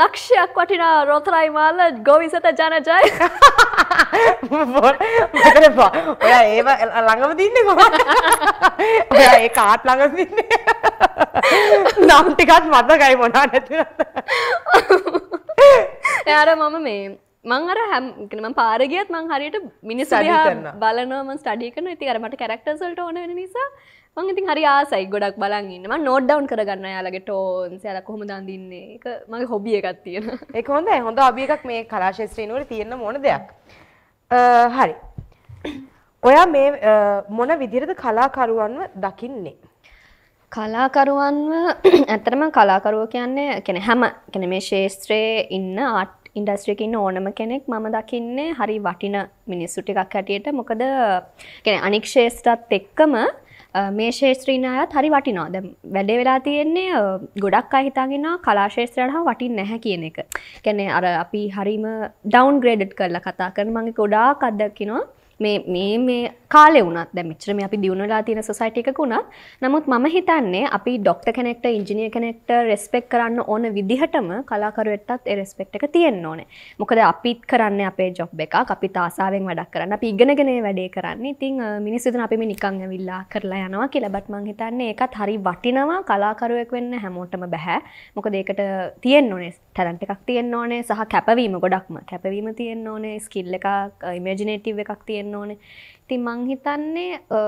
ලක්ෂයක් වටිනා රොතරයි මාල්ල ගොවිසත ජනජය ඔය ඒ ළඟම තින්නේ කො ඒ කාත් ළඟ තින්නේ නම්ටිකත් මතකයි මොනා නැති එයාර මම මේ මං අර හැම්ම පාරගියත් මං හරියට මිනිස් බලනවම ස්ටඩිකන ඉති අරමට කැරක්ටර්සල්ට ඕන නිසා මංඉතින් හරි ආසයි ගොඩක් බලන්ගන්නම නෝඩ් ඩවන් කරගන්න යාලගේ ටෝන්ස යාල කොහොම දන්දින්නේ එක මගේ හොබිය එකක් තියෙන එක හොඳ හොඳ අභියකක් මේ කලාශේත්‍රීනුවට තියෙන මොන දෙයක් හරි ඔයා මේ මොන විදිරද කලාකරුවන්ව දකින්නේ කලාකරුවන්ව ඇතරම කලාකරුව කියන්නේ කෙන හැම කෙන මේ ශේස්ත්‍රයේ ඉන්න ආට් ඉන්ඩස්ට්‍රිකින් ඕනම කෙනෙක් මම දකින්නේ හරි වටින මිනිස්සු ටිකක් හැටියට මොකද අනික්ෂේෂ්ටත් එක්කම මේ ශේත්‍රීණයත් හරි වටිනවා දැ වැඩේ වෙලා තියෙන්නේ ගොඩක් අහිතාගෙන කලාශේත්‍රයට හා වටින් නැහැ කියන එක කැනෙ අර අපි හරිම ඩවන් ග්‍රේඩ් කරලා කතා කරන මගේ ගොඩාක් අදකිනවා මේ මේ කාලෙ වුණත් දැමිච්‍ර මේ අපි දියුණුලා තියෙන සොසයිටිකක වුණත් නමුත් මම හිතන්නේ අපි ඩොක්ට කෙනෙක්ට ඉංජිනිය කෙනෙක්ට රෙස්පෙක් කරන්න ඕන විදිහටම කලාකරුවටත් එරෙස්පෙක්් එක තියෙන් ඕන මොකද අපිත් කරන්න අපේ ජොබ් එක අපි තාසාාවෙන් වැඩක් කරන්න අපි ඉගෙනගෙන වැඩේ කරන්න ඉතින් මිනිස්සුදන අපිම නිකං විල්ලා කරලා යනවා කියලබත් මං හිතන්නේ එකත් හරි වටිනවා කලාකරුවෙක් වෙන්න හැමෝටම බැහැ මොක දෙකට තියෙන් ඕනේ ටැලන්ට එකක් තියෙන් ඕනේ සහ කැපවීම ගොඩක්ම කැපවීම තියෙන් ඕනේ ස්කිල්ල එකක් ඉමජිනේටව් එකක් තියෙන් වෙන්න ඕන ති මං හිතන්නේ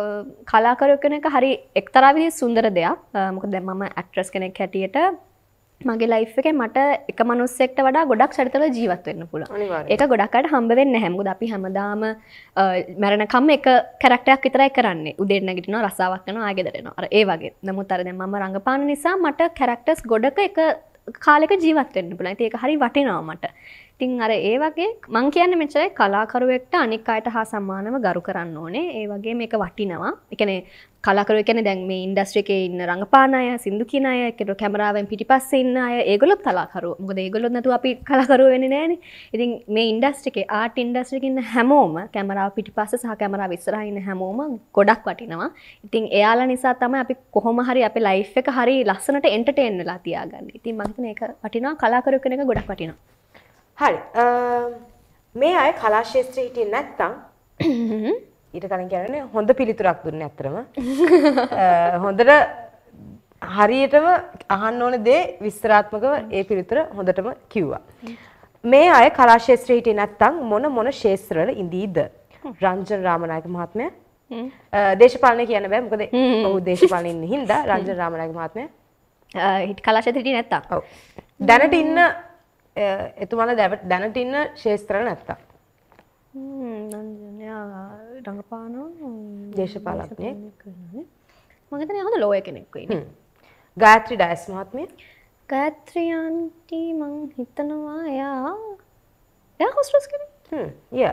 කලාකරු කෙනක හරි එක්තරාවිදි සුන්දර දෙයක් මොක දැමම ඇක්ට්‍රස් කෙනෙක් හැටියට මගේ ලයිෆ් එක මට එක මනුස්සෙක්ට වඩා ගොඩක් චරිතල ජීවත් වෙන්න පුළ එක ගොඩක්කට හම්බ වෙන්න හැමුද අපි හැමදාම මැරණකම් එක කරක්ටයක් විතරයි කරන්නේ උදෙන්න ගිටන රසාවක් කන ආගෙදරෙන අර ඒ වගේ නමුත් අරද මම රඟපාන නිසා මට කැරක්ටස් ගොඩක එක කාලෙක ජීවත්වෙන්න පුළ ඒක හරි වටිනාව මට ඉතින් අර ඒ වගේ මං කියන්න මෙචේ කලාකරුවෙක්ට අනික් අයට හා සම්මානව ගරු කරන්න ඕනේ ඒ වගේ මේක වටිනවා එකන කලාකරුව කැන දැන් මේ ඉන්ඩස්ට්‍රික ඉන්න රඟපානය සිදු කියනය එකට කැමරාවෙන් පිටි පස්ස ඉන්න අය ඒගොලොත් කලාකරු මුද ඒගොලොත් නතු අපි කලාකරුවෙන නෑන ඉතින් මේ ඉන්ඩස්ට්‍රිකේ ආට ඉන්ඩස්ට්‍රිකඉන්න හැමෝම කැමරාව පිටි පස්ස සහ කැමරා විස්සරහින්න හැමෝම ගොඩක් වටිනවා ඉතින් එයාලා නිසා තම අපි කොහොම හරි අප ලයිෆ් එක හරි ලස්සනට එන්ටටේන් වෙලා තියාගන්න ඉතින් මහිතන එක වටිනවා කලාකරු කෙනෙක ගොඩක් වටිනවා හරි. මේ අය කලා ශාස්ත්‍රයේ හිටියේ නැත්නම් ඊට කලින් කියන්නේ හොඳ පිළිතුරක් දුන්නේ අත්‍තරම. හොඳට හරියටම අහන්න ඕන දේ විස්තරාත්මකව ඒ පිළිතුර හොඳටම කිව්වා. මේ අය කලා ශාස්ත්‍රයේ හිටියේ නැත්නම් මොන මොන ශාස්ත්‍රවල ඉඳීද? රංජන් රාමනායක මහත්මයා දේශපාලනය කියන බෑ මොකද ඔහු දේශපාලනින් හින්දා රංජන් රාමනායක මහත්මයා හිට කලාශ හිටියේ නැත්තම්. ඔව්. දැනට ඉන්න එතුමාල දැනට ඉන්න ශේස්ත්‍ර නැත්තා. රඟපාන දේශපාලක්නය මගතන හොඳ ලෝය කෙනෙක්වේ ගාත්‍රී ඩයිස් මහත්මය ගාත්‍රියන්ටි මං හිතනවා එයා එය හොස්ටස් කෙන ය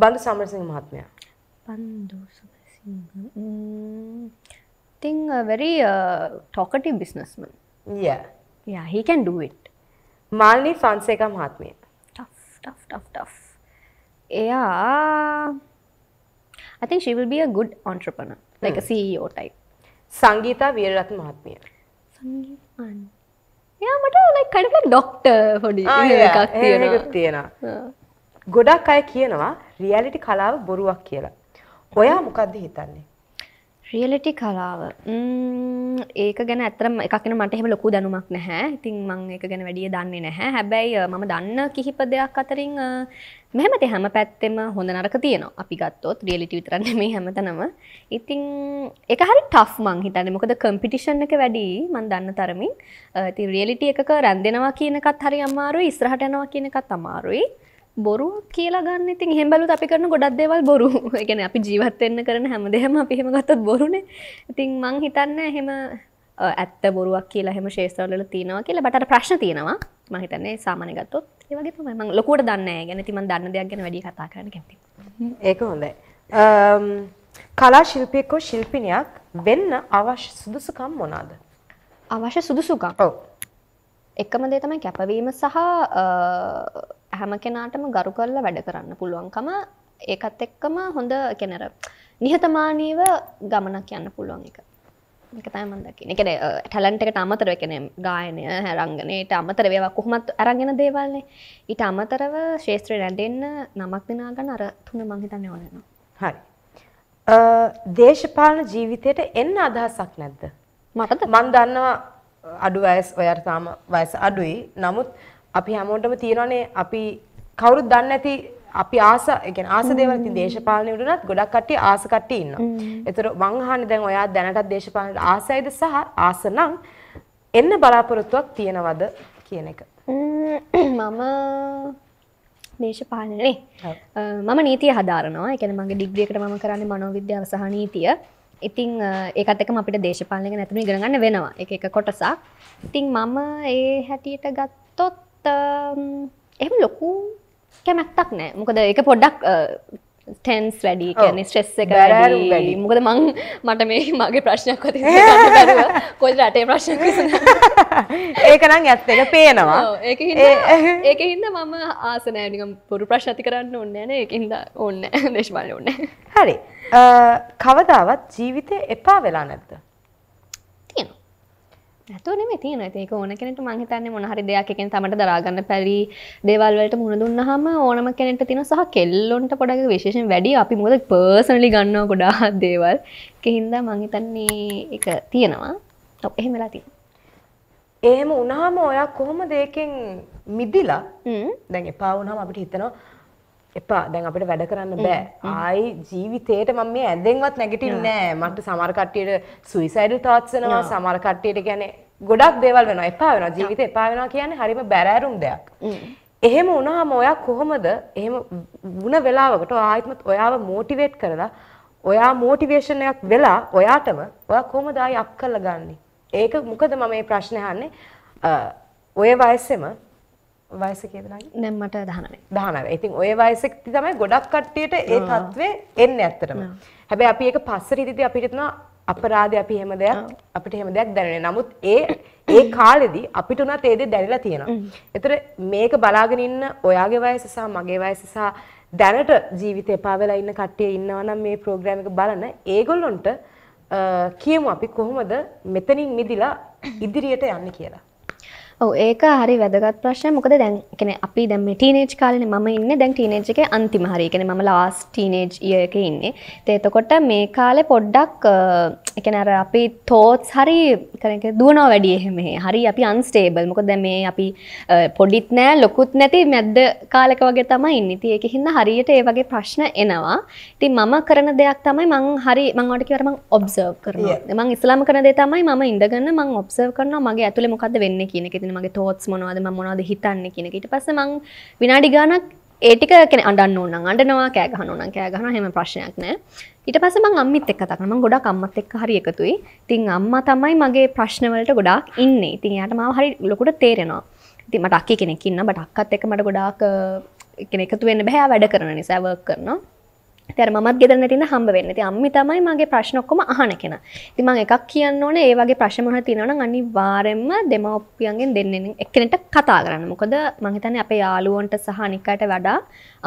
බඳු සමරසිංහ මහත්මයා පන්දු තිං වැරි ටොකටි බිස්නස්මන් ය යහිකැන් ඩුවට මාල්නී ෆන්සේක මහත්මිය එයා I think she will be a good entrepreneur, hmm. like a hmm. CEO type. සංගීතා වීරරත් මහත්මිය. සංගීතන්. එයා මට like kind of like doctor පොඩි එකක් තියෙනවා. ඒක තියෙනවා. ගොඩක් අය කියනවා රියැලිටි කලාව බොරුවක් කියලා. ඔයා මොකද්ද හිතන්නේ? රියලිටි කලාව ඒක ගැන ඇතරම එකන මටහෙම ලොකු දැනුමක් නැහැ ඉතින් මං එක ගැන වැඩිය දන්නේ නැහැ හැබැයි මම දන්න කිහිප දෙයක් අතරින් මෙහමති හැම පැත්තෙම හොඳ නරක තියන අපි ගත්තොත් රියලිටි විතරන්න මේ හැමතනම ඉතිං එක හරි ටෆ් මං හිතන්න මොකද කම්පිටිෂන් එක වැඩි මන් දන්න තරමින් ති රියලිටි එක රැන්දෙනවා කියනකත් හරි අමාරුයි ඉස්්‍රහටනවා කියනකත් අමාරුයි බොරු කියලා ගන්න ඉතින් හෙම බලුත් අපි කරන ගොඩක් දේවල් බොරු එකන අපි ජීවත්වෙන්න කරන හැමදේම අපිහෙම ගත්තත් බොරුණ ඉතින් මං හිතන්න එහෙම ඇත්ත බොරුවක් කියලා හෙම ශේෂත්‍රවල තියෙනවා කියලා බට ප්‍රශ්න තියෙනවා මහිතන්නේ සාමන ගත්තොත් ඒවගේ තුම මං ලොකුට දන්න ගැන තිම දන්න දෙයක් ගැන වැඩි කතා කරන කැති ඒක හොඳයි කලා ශිල්පියකෝ ශිල්පිනයක් වෙන්න අවශ්‍ය සුදුසුකම් මොනාද අවශ්‍ය සුදුසුකම් එකම දේ තමයි කැපවීම සහ හැම කෙනාටම ගරු කරල වැඩ කරන්න පුළුවන්කම ඒකත් එක්කම හොඳ කෙනර නිහතමානීව ගමනක් යන්න පුළුවන් එක තයිමදකින එකන ටලන්ට එකට අමතර කෙන ගායනය හැරංගනයට අමතර වේවා කොහොමත් අරගෙන දේවල්න්නේ ඊට අමතරව ශේත්‍රය රැඳෙන්න නමක් දෙනාගන්න අර තුන මංහිතන්න ඕනන හරි දේශපාලන ජීවිතයට එන්න අදහසක් නැද්ද මටද මන් දන්නවා අඩු වයස් ඔයර තාම වයස අඩුයි නමුත් අපි හැමෝටම තියෙනවානේ අපි කවුරුත් දන්නේ නැති අපි ආස يعني ආස දේවල් ඉතින් දේශපාලනේ උනත් ගොඩක් කට්ටිය ආස කට්ටිය ඉන්නවා. ඒතර මං අහන්නේ දැන් ඔයා දැනටත් දේශපාලනට ආසයිද සහ ආස නම් එන්න බලාපොරොත්තුවක් තියනවද කියන එක. මම දේශපාලනේ මම නීතිය හදාරනවා. ඒ කියන්නේ මගේ ඩිග්‍රී එකට මම කරන්නේ මනෝවිද්‍යාව සහ නීතිය. ඉතිං ඒකත් එක්කම අපිට දේශපාලනයක නැතිම ඉගෙන ගන්න වෙනවා එක එක කොටසක්. ඉතින් මම ඒ හැටියට ගත්තොත් එහම ලොකු කැමැත්තක් නෑ මොකද එක පොඩ්ඩක් ටන්ස් වැඩි කියන ස්ට්‍රෙස් එක වැඩි මොකද මං මට මේ මගේ ප්‍රශ්නයක් වති කොල් රටේ ප්‍රශ්න ඒකනම් ඇත්තක පේනවා ඒක හින්ද මම ආසනෑනිකම් පුරු ප්‍රශ්ති කරන්න ඔන්න න එකහින්ද ඔන්න දේශමාල ඔන්න හරි කවදාවත් ජීවිතය එපා වෙලා නැත්ත ඇතුනෙම තියන ඒක ඕන කෙනට මහිතන්න මොහරි දෙයක් එකෙන් තමට දරාගන්න පැරි දේවල්වලට මුණ දුන්නහම ඕනම කෙනෙට තින සහ කෙල්ලොන්ට පොඩක් විශේෂෙන් වැඩි අපි මුොද පර්සනලි ගන්න ගොඩා දේවල් කෙහින්දා මහිතන්නේ එක තියෙනවා තොප එහෙමලා තින එහෙම උනාම ඔයා කොහොම දෙයකෙන් මිදිලා දැන් එපා වුණහම අපිට හිතනවා එපා දැන් අපිට වැඩ කරන්න බෑ ආයි ජීවිතේට මම මේ ඇඳෙන්වත් නැගිටින්නේ නෑ මට සමහර කට්ටියට සුයිසයිඩල් thoughts එනවා සමහර කට්ටියට කියන්නේ ගොඩක් දේවල් වෙනවා එපා වෙනවා ජීවිතේ එපා වෙනවා කියන්නේ හරිම බැරෑරුම් දෙයක් එහෙම වුණාම ඔයා කොහොමද එහෙම වුණ වෙලාවකට ආයිත්මත් ඔයාව මොටිවේට් කරලා ඔයා මෝටිවේෂන් එකක් වෙලා ඔයාටම ඔයා කොහොමද ආයි අප් කරලා ගන්නෙ ඒක මොකද මම මේ ප්‍රශ්නේ අහන්නේ ඔය වයසෙම වයස කියදනගේ නැම්මට දහනයි දහනව ඉතින් ඔය වයසෙක් තමයි ගොඩක් කට්ටියට ඒ තත්ත්වේ එන්න ඇත්තටම හැබැයි අපි ඒක පස්සරිදිදි අපිටන අපරාධ අපි හෙම දෙයක් අපිට හෙම දෙයක් දැනෙන නමුත් ඒ ඒ කාලෙදී අපිට උනත් ඒදේ දැනලා තියෙනවා. එතර මේක බලාගෙන ඉන්න ඔයාගේ වයස සහ මගේ වයස සහ දැනට ජීවිතේ පාවෙලා ඉන්න කට්ටිය ඉන්නවා නම් මේ ප්‍රෝග්‍රෑම් එක බලන ඒගොල්ලොන්ට කියමු අපි කොහොමද මෙතනින් මිදිලා ඉදිරියට යන්නේ කියලා. ඔව ඒක හරි වැදගත් ප්‍රශ්න මොකද දැන් කෙන අපි දැම ටීනේජ් කාලන ම ඉන්න දැන් ටීනේජ් එක අන්තිම හරි කෙන ම ලාස් ටීනේජ් එක ඉන්නේ තේතකොට මේ කාලෙ පොඩ්ඩක් එකනර අපි තෝත්ස් හරි කරක දුවනෝ වැඩිය එහෙමේ හරි අපි අන්ස්ටේබල් මොකද මේ අපි පොඩිත් නෑ ලොකුත් නැති මැද්ද කාලක වගේ තමයි ඉන්නති ඒක හින්න හරියට ඒ වගේ ප්‍රශ්න එනවා ති මම කරන දෙයක් තමයි මං හරි මංවට කිවරම ඔබ්සර්් කරන මං ඉස්ලාම කරන දෙ තමයි ම ඉඳගන්න මං ඔබ්සර් කරන මගේ ඇතුළ මොකද වෙන්න කියන එකතින ගැන මගේ තෝත්ස් මොනවද ම මොනවද හිතන්න කියෙනකට පස මං විනාඩි ගානක් ඒටික කෙන අඩන්න ඕන අඩනවා කෑගහනුන කෑගහන හෙම ප්‍රශ්නයක් නෑ ඊට පස මං අම්මිත් එක්ක තකනම ගොඩක් අම්මත් එක්ක හරි එකතුයි තින් අම්ම තමයි මගේ ප්‍රශ්නවලට ගොඩක් ඉන්නේ ඉතින් යට මාව හරි ලොකුට තේරෙනවා ඉති මට අක්කි කෙනෙකින්න බට අක්කත් එක මට ගොඩාක් කෙනෙකතු වෙන්න බැහැ වැඩ කරන නිසාවර් කරනවා තැර මත් ගෙදරන තින හම්බ වෙන්න ති අම්මි තමයි මගේ ප්‍රශ්නොක්කොම අහන කෙන තිමං එකක් කියන්න ඕන ඒවගේ ප්‍රශ්මහ තිනවන අනි වාරෙන්ම දෙමවපියන්ගෙන් දෙන්න එකනට කතා කරන්න මොකද මහිතන අප යාලුවන්ට සහනිකට වඩා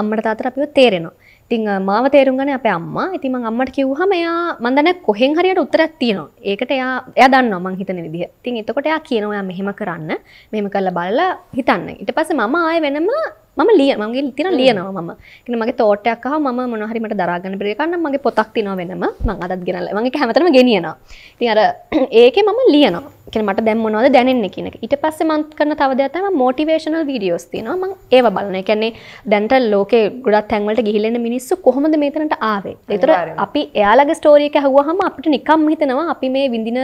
අම්මට තාතර අපිව තේරෙනවා තිං මාව තේරුම්ගන අප අම්මා ඉතිමං අම්මට කිව්හම එයා මන්දන කොහෙන් හරියට උත්තරත් තියෙනවා ඒකට එයා එය දන්න මං හිතන විදිහ තින් එතකොට එයා කියනවා මෙහෙම කරන්න මෙම කරලා බලලා හිතන්න ඉට පස මම ආය වෙනම මම ලිය මගේ තින ලියනවා මම කියන මගේ තෝටයක් හා මම මොනහරිමට දරාගන්න පිළිකන්න මගේ පොතක් තිනව වෙනම මං අදත් ගෙනල්ලා මම ඒක හැමතැනම ගෙනියනවා ඉතින් අර ඒකේ මම ලියනවා කියන මට දැන් මොනවද දැනෙන්නේ කියන එක ඊට පස්සේ මම කරන තව දෙයක් තමයි මොටිවේෂනල් වීඩියෝස් තියෙනවා මම ඒව බලනවා ඒ කියන්නේ දැන්ට ලෝකේ ගොඩක් තැන් වලට ගිහිල්ලා ඉන්න මිනිස්සු කොහොමද මෙතනට ආවේ ඒතර අපි එයාලගේ ස්ටෝරි එක අහුවාම අපිට නිකම්ම හිතෙනවා අපි මේ විඳින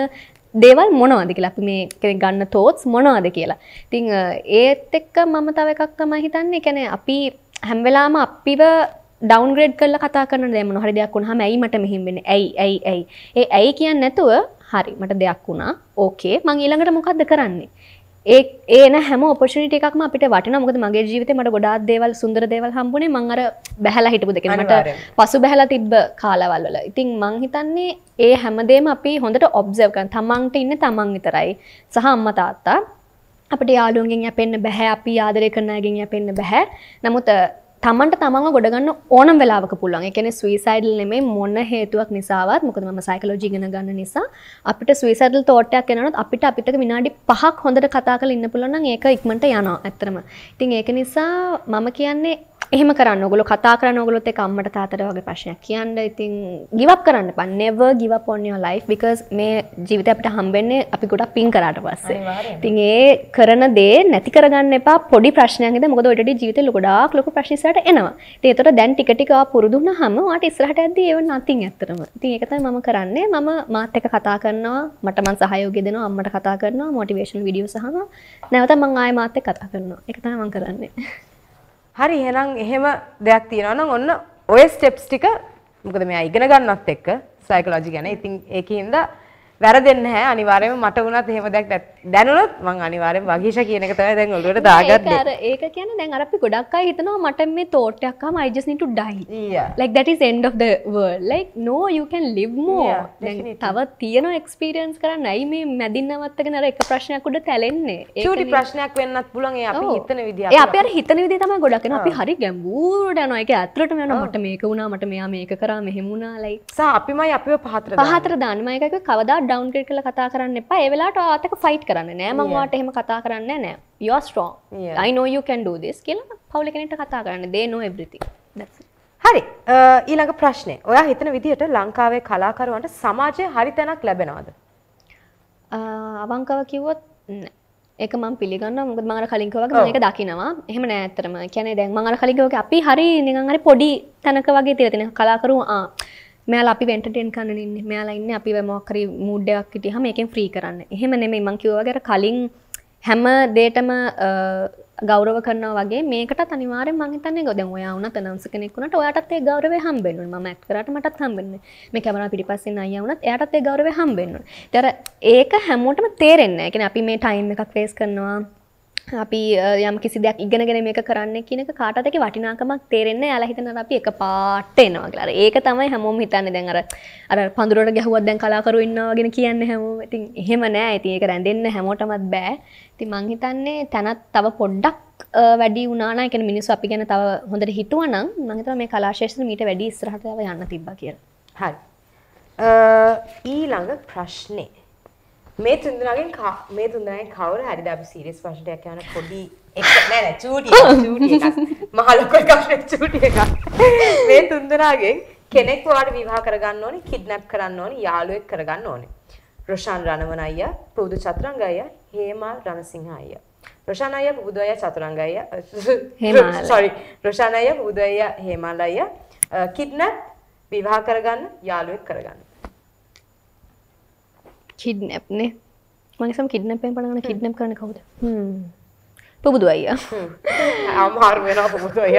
දේවල් මොනවද කියලා අපි මේ කෙනෙක් ගන්න තෝත්ස් මොනවද කියලා. ඉතින් ඒත් එක්ක මම තව එකක් තමයි හිතන්නේ කියන්නේ අපි හැම වෙලාවම අපිව ඩවුන්ග්‍රේඩ් කරලා කතා කරන දේ මොන හරි දෙයක් වුණාම ඇයි මට මෙහෙම වෙන්නේ? ඇයි ඇයි ඇයි. ඒ ඇයි කියන්නේ නැතුව හරි මට දෙයක් වුණා. ඕකේ. මං ඊළඟට මොකද්ද කරන්නේ? ඒ ඒන හැම ඔපෂනිට එකක් අපිට වටන මොකද මගේ ජීවිත මට ගොඩා දේවල් සුන්දර දේවල් හම්බුණේ මංර බැහලා හිටපු දෙකනට පසු බැහලා තිබ්බ කාලවල්වල ඉතින් මං හිතන්නේ ඒ හැමදේම අපි හොඳට ඔබ්සව්කන් තමන්ට ඉන්න තමන් විතරයි සහ අම්ම තාත්තා අපට යාලුවන්ගෙන් යැපෙන්න්න බැහැ අපි ආදරය කරනයගෙන් යැපෙන්න්න බැහැ නමුත් තමන්ට තමන්ව ගොඩගන්න ඕනම් වෙලාවක පුළුවන් එකන ස්වීසයිඩල් නෙමේ මොන්න හේතුවක් නිසාවත් මොකද ම සයිකලෝජි ගෙන ගන්න නිසා අපිට ස්වීසඩල් තෝටයක් එනත් අපිට අපිට විනාඩි පහක් හොඳට කතා කල ඉන්න පුළොන්න ඒක ඉක්මට යනවා ඇතරම ඉතින් ඒක නිසා මම කියන්නේ එහෙම කරන්න ගොල කතා කරන ගොලොත් එක අම්මට තාතර වගේ ප්‍රශ්නයක් කියන්න ඉතින් ගිවක් කරන්න පන්නව ගිව පොන්යෝ ලයි විකස් මේ ජීවිත අපට හම්බෙන්නේ අපි ගොඩක් පින් කරට පස්සේ තින් ඒ කරන දේ නැති කරගන්න එපා පොඩි ප්‍රශ්නයන්ද මොකද ඔට ජීවිතල ගොඩක් ලොක ප්‍රශ්නිසට එනවා ඒතොට දැන් ටිකටික පුරුදුන්න හම ට ඉස්රහට ඇද ඒව නතින් ඇතරම ති එකතයි මම කරන්නේ මම මාත්‍යක කතා කරනවා මටමන් සහයෝගෙදෙන අම්මට කතා කරනවා මොටිවේශන් විඩිය සහම නැවත මංආය මාත්‍ය කතා කරනවා එකතයි මං කරන්නේ හරි එහෙනම් එහෙම දෙයක් තියෙනවා නම් ඔන්න ඔය ස්ටෙප්ස් ටික මොකද මෙයා ඉගෙන ගන්නවත් එක්ක සයිකොලොජි ගැන. ඉතින් ඒකින්ද වැරදෙන්නේ නැහැ අනිවාර්යයෙන්ම මට වුණත් එහෙම දෙයක් දැනුණොත් මම අනිවාර්යයෙන් වගීෂ කියන එක තමයි දැන් ඔළුවට දාගත්තේ. ඒක අර ඒක කියන්නේ දැන් අර අපි ගොඩක් අය හිතනවා මට මේ thought එකක් ආවම I just need to die. Yeah. Like that is end of the world. Like no you can live more. දැන් තව තියෙන experience කරන්න ඇයි මේ මැදින්නවත්තගෙන අර එක ප්‍රශ්නයක් උඩ තැලෙන්නේ? චූටි ප්‍රශ්නයක් වෙන්නත් පුළුවන් ඒ අපි හිතන විදිහ. ඒ අපි අර හිතන විදිහ තමයි ගොඩක් වෙනවා. අපි හරි ගැඹුරට යනවා. ඒක ඇතුළටම යනවා. මට මේක වුණා මට මෙයා මේක කරා මෙහෙම වුණා like. සහ අපිමයි අපිව පහතර දානවා. පහතර දානවා. මේක කවදා ඩවන්ගට කල කතා කරන්න එපා එවෙලාට ආතක ෆයිට් කරන්න නෑමවාට එහෙම කතා කරන්න නෑ යෝස්ට්‍රෝන් අයිනෝයු කැන්ඩූදෙස් කියලා පවුල කෙනට කතා කරන්න දේ නෝ එබ්‍රති හරි ඊළඟ ප්‍රශ්නය ඔයා හිතන විදිහට ලංකාවේ කලාකරුවන්ට සමාජය හරි තැනක් ලැබෙනවාද අවංකව කිව්වොත් එක මම පිළිගන්න මුද මඟර කලින්කවගේ එක දකිනවා එහම නෑතරම කියැන දැන් මඟර කලිකවක අපි හරි නිගහරි පොඩි තැනක වගේ තිරතින කලාකරු ආ මෙයාල අපි වෙන්ටටෙන් කණනින්න මෙයාලා ඉන්න අපි මොක්කර මුඩ්ඩයක් ඉටිය හම එකෙන් ්‍රී කරන්න එහෙම නෙමේ මංකිවගර කලින් හැම දේටම ගෞරව කරන වගේ මේකට තනිවාර මහිතන ගොද ඔයා වන තනම්ස කෙනෙක්ුණට ඔයාටත්තේ ගෞරව හම්බෙනු ම ඇක්රට මටත් හම්බෙන්න මේ කැමර පිටිපස්ස අයවුනත් යටත්තේ ගෞරව හම්බෙන්නු තර ඒක හැමෝටම තේරෙන්න එකන අපි මේ ටයිම් එකක් ්‍රේස් කරනවා අපි යම් කිසි දෙයක් ඉගෙනගෙන මේක කරන්න කියනක කාටතක වටිනාකමක් තේරෙන්න යාලා හිතන අපි එක පාට එනවා කියලා. ඒක තමයි හැමෝම හිතන්නේ දැන් අර අර පඳුරට ගැහුවත් දැන් කලාකරු ඉන්නවා කියන කියන්නේ හැමෝම. ඉතින් එහෙම නෑ. ඉතින් ඒක රැඳෙන්න හැමෝටමත් බෑ. ඉතින් මං හිතන්නේ තනත් තව පොඩ්ඩක් වැඩි වුණා නම් ඒ කියන්නේ මිනිස්සු අපි ගැන තව හොඳට හිතුවා නම් මං හිතනවා මේ කලාශේෂ්ත්‍රෙ මීට වැඩි ඉස්සරහට යන්න තිබ්බා කියලා. හරි. ඊළඟ ප්‍රශ්නේ මේ තුන්දෙනාගෙන් මේ තුන්දෙනාගෙන් කවුරු හරිද අපි සීරියස් ප්‍රශ්නයක් යන පොඩි එක නෑ නෑ චූටි චූටි එකක් මහ ලොකු එකක් චූටි එකක් මේ තුන්දෙනාගෙන් කෙනෙක් ඔයාලට විවාහ කරගන්න ඕනේ කිඩ්නැප් කරන්න ඕනේ යාළුවෙක් කරගන්න ඕනේ රොෂාන් රණවන අයියා පුබුදු චතුරංග අයියා හේමා රණසිංහ අයියා රොෂාන් අයියා පුබුදු අයියා චතුරංග අයියා හේමා සෝරි රොෂාන් අයියා පුබුදු අයියා හේමාල් අයියා කිඩ්නැප් uh, විවාහ කරගන්න යාළුවෙක් කරගන්න කිඩ්නැප්නේ මනිසම් කිඩ්නැපේ පනගන කිඩ්නැප් කරන කවුද පුබුදු අයිය අමාර වෙන පුබුදු අය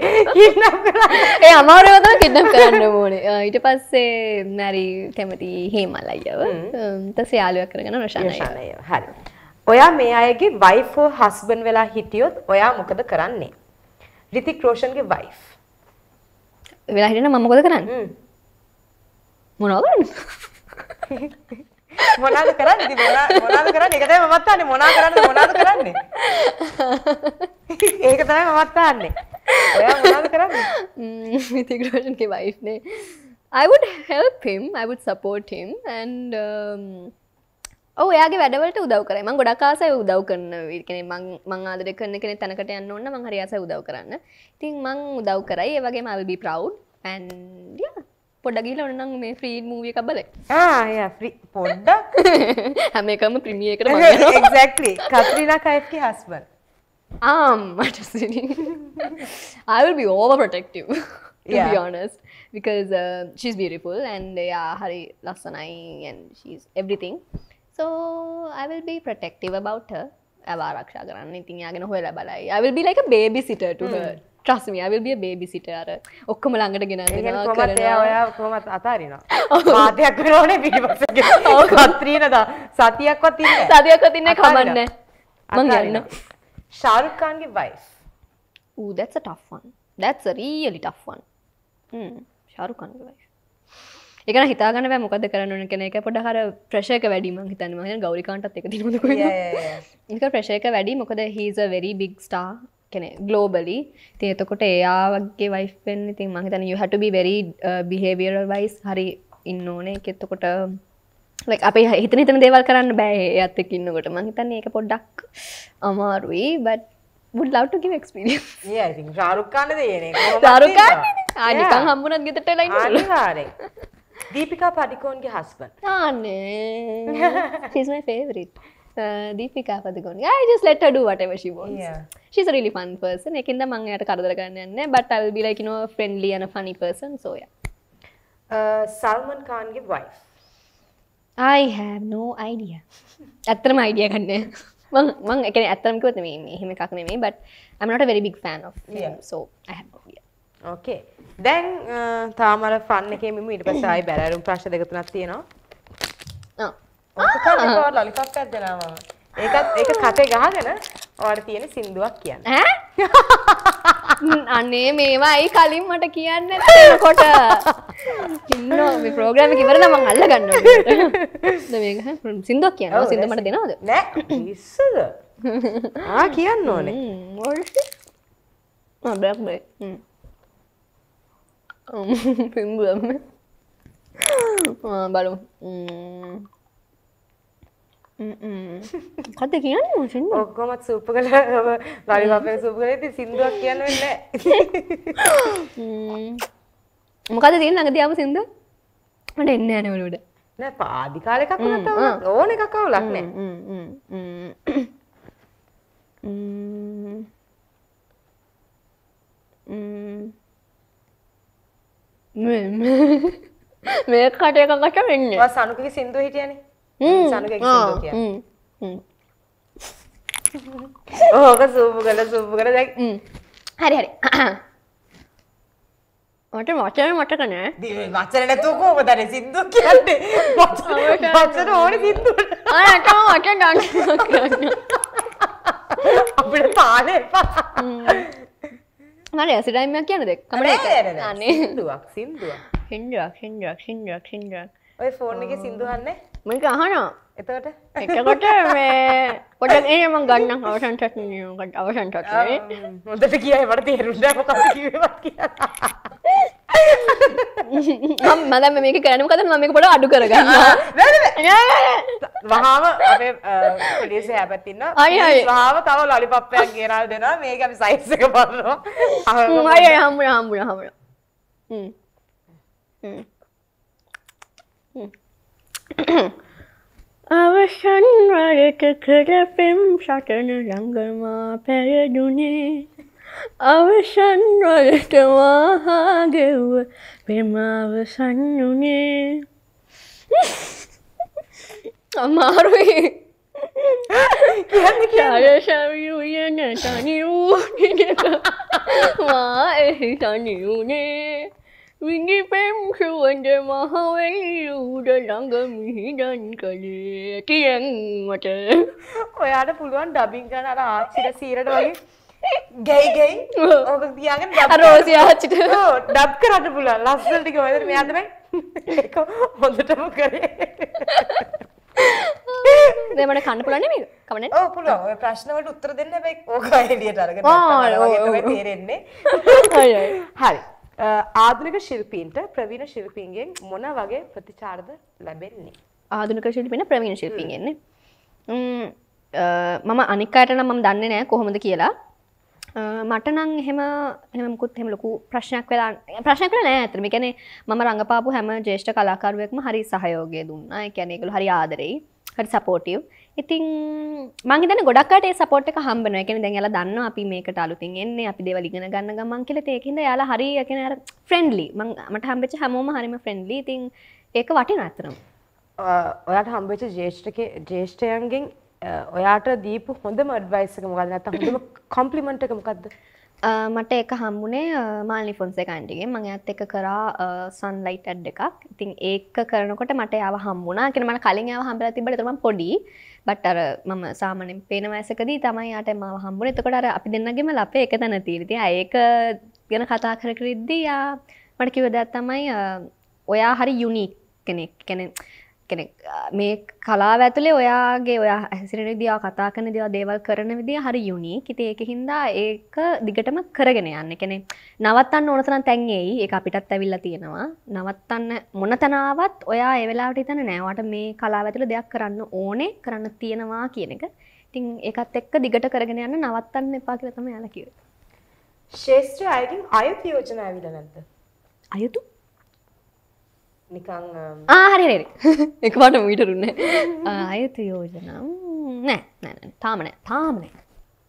ඒ අමාරවත කිඩ්නැප් කරන්න ඕනේ ඊට පස්සේ නැරි කැමති හේමල් අයියව තස යාලුවක් කරගෙන රශානය හරි ඔයා මේ අයගේ වයිෆෝ හස්බන් වෙලා හිටියොත් ඔයා මොකද කරන්නේ රිතික් රෝෂන්ගේ වයිෆ් වෙලා හිටන මමකොද කරන්න මොනවගන්න මොනාද කරන්න ඉති මොනාද කරන්න එකතයි මමත්තාන්නේ මොනා කරන්න මොනාද කරන්නේ ඒක තමයි මමත්තාන්නේ මොනාද කරන්න මිතිකරෝෂන්ගේ වයිෆ්නේ I would help him I would support him and um, ඔයාගේ වැඩවලට උදව් කරයි මං ගොඩක් ආසයි උදව් කරන කෙනෙ මං ආදර කරන කෙනෙ තැනකට යන්න ඕන්න මං හරි ආසයි උදව් කරන්න ඉතින් මං උදව් කරයි ඒ වගේ මම will be proud and yeah පොඩගිල ඔන්නම් මේ ්‍රී මූිය කබලයි ආය පොඩ්ඩක් හැමකම ප්‍රිමිය කර එක්ලි කත්‍රීලා කයිකි හස්බල් ආම් මට අල්බි ඕව ප්‍රටෙක්ටව honest because uh, she's beautiful and they are hari lassanai and she's everything so i will be protective about her avarakshagaran ඉතින් යාගෙන හොයලා බලයි i will be like a babysitter to mm. her ට්‍රස්මිය විල් බිය බේබිසිටර ඔක්කම ළඟට ගෙන ඔයා කොමත් අතාරනවා ආතයක් කරෝනේ පිටිපස ත්‍රීනද සතියක්වත් සතියක් තින්න කමන්න මගන්න ශාරුකාන්ගේ වයිස් ඌදැත්ස ටක්වන් දැත්ස රීියලි ටක්වන් ශාරුකන්ගේ වයි එක හිතාගන මොකද කරන්න කෙන එක පොඩ හර ප්‍රශයක වැඩීම හිතනම ගෞරිකාන්ටත් එක තික ප්‍රශයක වැඩි මොකද හිස වෙරි බිග් ස්ටා කෙනෙ ගලෝබලි ති එතකොට ඒයාගේ වයිෆෙන් ඉතින් මහිතන යහට බිවරි බිහේවියල් වයිස් හරි ඉන්න ඕනේ කෙත්තකොට um, අපේ හිත නිතන දේවල් කරන්න බෑ ඇත්තකින්නකොට මහිතන්න ඒක පොඩ්ඩක් අමාරුයි බට would love to give experience. Yeah, I think Shahrukh Khan is there. Shahrukh Khan. ආනි කන් හම්බුණත් ගෙදරට එලා ඉන්න. අනිවාර්යෙන්. දීපිකා පඩිකෝන්ගේ husband. ආනේ. He's my favorite. Deepika uh, පතිකොන් just let her do whatever she wants yeah. she's a really fun person එකින්ද මං යට කරදර කරන්න යන්න but I will be like you know friendly and a funny person so yeah uh, Salman Khanගේ wife I have no idea ඇත්තම idea ගන්න මං එක ඇත්තමකවත මේ එහෙම එකක් නෙමේ but I'm not a very big fan of him, yeah. so I have no idea ඕකේ දැන් uh, තාමර ෆන්න එකෙම ඉට පසයි බැලරුම් ප්‍රශ් දෙකතුනක් තියෙනවා ah. ඔක්කොම ලොලිපොප් එකක් දෙනවා ඒකත් ඒක කතේ ගහගෙන ඔයාලට තියෙන සින්දුවක් කියන්න. ඈ? අනේ මේවා ඇයි කලින් මට කියන්න නැත්තේකොට. ඉන්නෝ මේ ප්‍රෝග්‍රෑම් එක ඉවර නම් මං අල්ල ගන්න ඕනේ. මේක සින්දුවක් කියන්න. ඔය සින්දුව මට දෙනවද? නෑ. ඉස්සද. ආ කියන්න ඕනේ. මොකද? ආ බ්ලැක් බේ. හ්ම්. සින්දුවම. ආ බලමු. හ්ම්. කද කියන්න මුසින් ඔක්කොමත් සූප කළ ලරිපේ සූපකල ති සිින්දුවක් කියන්න වෙන්න මොකද තියෙන අගතියාව සිින්දු මට එන්න ඇනවලුට නෑ පාදිකාලකක් නට ඕන එකකව ලක්නෑ මේ කටයකකට වෙන්න සනුකි සිින්දු හිටියනේ ඕක සූපු කල සූපු කර දැක් හරි හරි මට මචන මට කන මචන නැතුකෝ ඔබදන සිද්දු කියන්නේ මචන ඕන සිද්දු අට මට ගන්න අපිට පාන එපා මට ඇසිටයිමයක් කියන දෙක් කමට සිදුවක් සිින්දුවක් හිින්දුවක් හිින්දුවක් හිින්දුවක් හිින්දුවක් ඔය ෆෝර්න එක සිින්දුවන්නේ මක අහනා එතට එකොට මේ පොට ඒම ගන්න අවසන් චටනකට අවසන් චටේ හොදට කියයි වට තේරුට මද මේක කරනම කත මක පොට අඩු කරගන්න වහාම පොලිස ඇපැත්තින්න අයි හාව තව ලොලිපප්පයක් ගේරල් දෙෙන මේකම සයිස්සක පරවා අහමයි හම්බ හම්බුණ හමර අවසන් වරට කරපෙම් සටන රංගමා පැරදුනේ අවසන් වලට වාහාගෙව්ව පෙමාවසන් වුනේ අමාරුයි ආයශවියන තනි වූ වා එහි තනි වුනේ විඟිපෙම් සුවඳ මහවැලියූඩ ළඟ මිහිදන් කළේ කියන්මට ඔයාට පුළුවන් ඩබින් කරන අර ආච්චිට සීරට වගේ ගැයිගෙයි ඔබ තියාගෙන රෝසි ආච්චිට ඩබ් කරන්න පුළුවන් ලස්සනට ටික වගේ මෙයාට බෑ ඒක හොඳටම කරේ දෙමට කන්න පුළන මේ කමන ඕ පුළුව ප්‍රශ්නවට උත්තර දෙන්න බැයි ඕක එලියට අරගෙන තේරෙන්නේ හරි ආධනික ශිල්පීන්ට ප්‍රවීණ ශිල්පීන්ගෙන් මොන වගේ ප්‍රතිචාර්ද ලැබෙන්නේ. ආධනික ශිල්පින ප්‍රවීණ ශිල්පීගෙන්නේ. මම අනික්කායට නම් මම දන්නේ නෑ කොහොමද කියලා මටනං එහෙම හෙමකුත් හෙම ලොකු ප්‍රශ්නයක් වෙලා ප්‍රශ්නක නෑ ඇතරම කැනෙ මම රඟපාපු හැම ජේෂ්ඨ කලාකරුවෙක්ම හරි සහයෝගය දුන්න කැනෙකළු හරි ආදරෙයි හරි සපෝටව් ඉතින් මංගේතන ගොඩක්ට සපොට් එක හම්බන එකන දැන් යාලා දන්න අපි මේකට අලුතින් එන්නේ අපි දේවල් ඉගෙන ගන්න ගමන් කියලා තේකින්ද යාලා හරි යකන අර ෆ්‍රෙන්ඩ්ලි මං මට හම්බෙච්ච හැමෝම හරිම ෆ්‍රෙන්ඩ්ලි ඉතින් ඒක වටින අතරම ඔයාට හම්බෙච්ච ජේෂ්ඨක ජේෂ්ඨයන්ගෙන් ඔයාට දීපු හොඳම ඇඩ්වයිස් එක මොකද්ද නැත්නම් හොඳම කොම්ප්ලිමන්ට් එක මොකද්ද මට එක හම්බුනේ මාලි ෆොන්සේ කණ්ඩිගේ මං ඇත් එක කරා සන්ලයිට් ඇඩ් එකක් ඉතින් ඒක කරනකොට මට යව හම්බුණා කෙන මට කලින් යාව හම්බල තිබට තම පොඩි බට්ටර මම සාමනෙන් පේන වැසකදී තමයි යට ම හම්බුණ එතකොට අර අපි දෙන්නගෙම ලපේ එක තැන තීරති ඒක ගැන කතා කර කරිද්දයා මට කිවදත් තමයි ඔයා හරි යුනික් කෙනෙක් කෙනෙක් කෙනෙ මේ කලා ඇතුලේ ඔයාගේ ඔයා හැසිරෙන දයා කතා කන දවා දේවල් කරන විදි හරි යුනි කිති ඒක හින්දා ඒක දිගටම කරගෙන යන්න කෙනෙ නවත්තන්න ඕනතන තැන්ඒයි ඒ අපිටත් ඇවිල්ල තියෙනවා නවත්තන්න මොන තනාවත් ඔයා එවෙලාට තන නෑවට මේ කලා ඇතුළ දෙයක් කරන්න ඕනේ කරන්න තියෙනවා කියන එක ඉතිං එකත් එක්ක දිගට කරගෙන යන්න නවත්තන්න එපා කියලතම යාලකිව ශේෂත්‍ර අයකින් අයුතු යෝජන ඇවිල නැද අයුතු නිකං um, ආහරිරි එකවට මීටරුන්න ආයත යෝජනම් නෑ නැ තාමනෑ තාමනෑ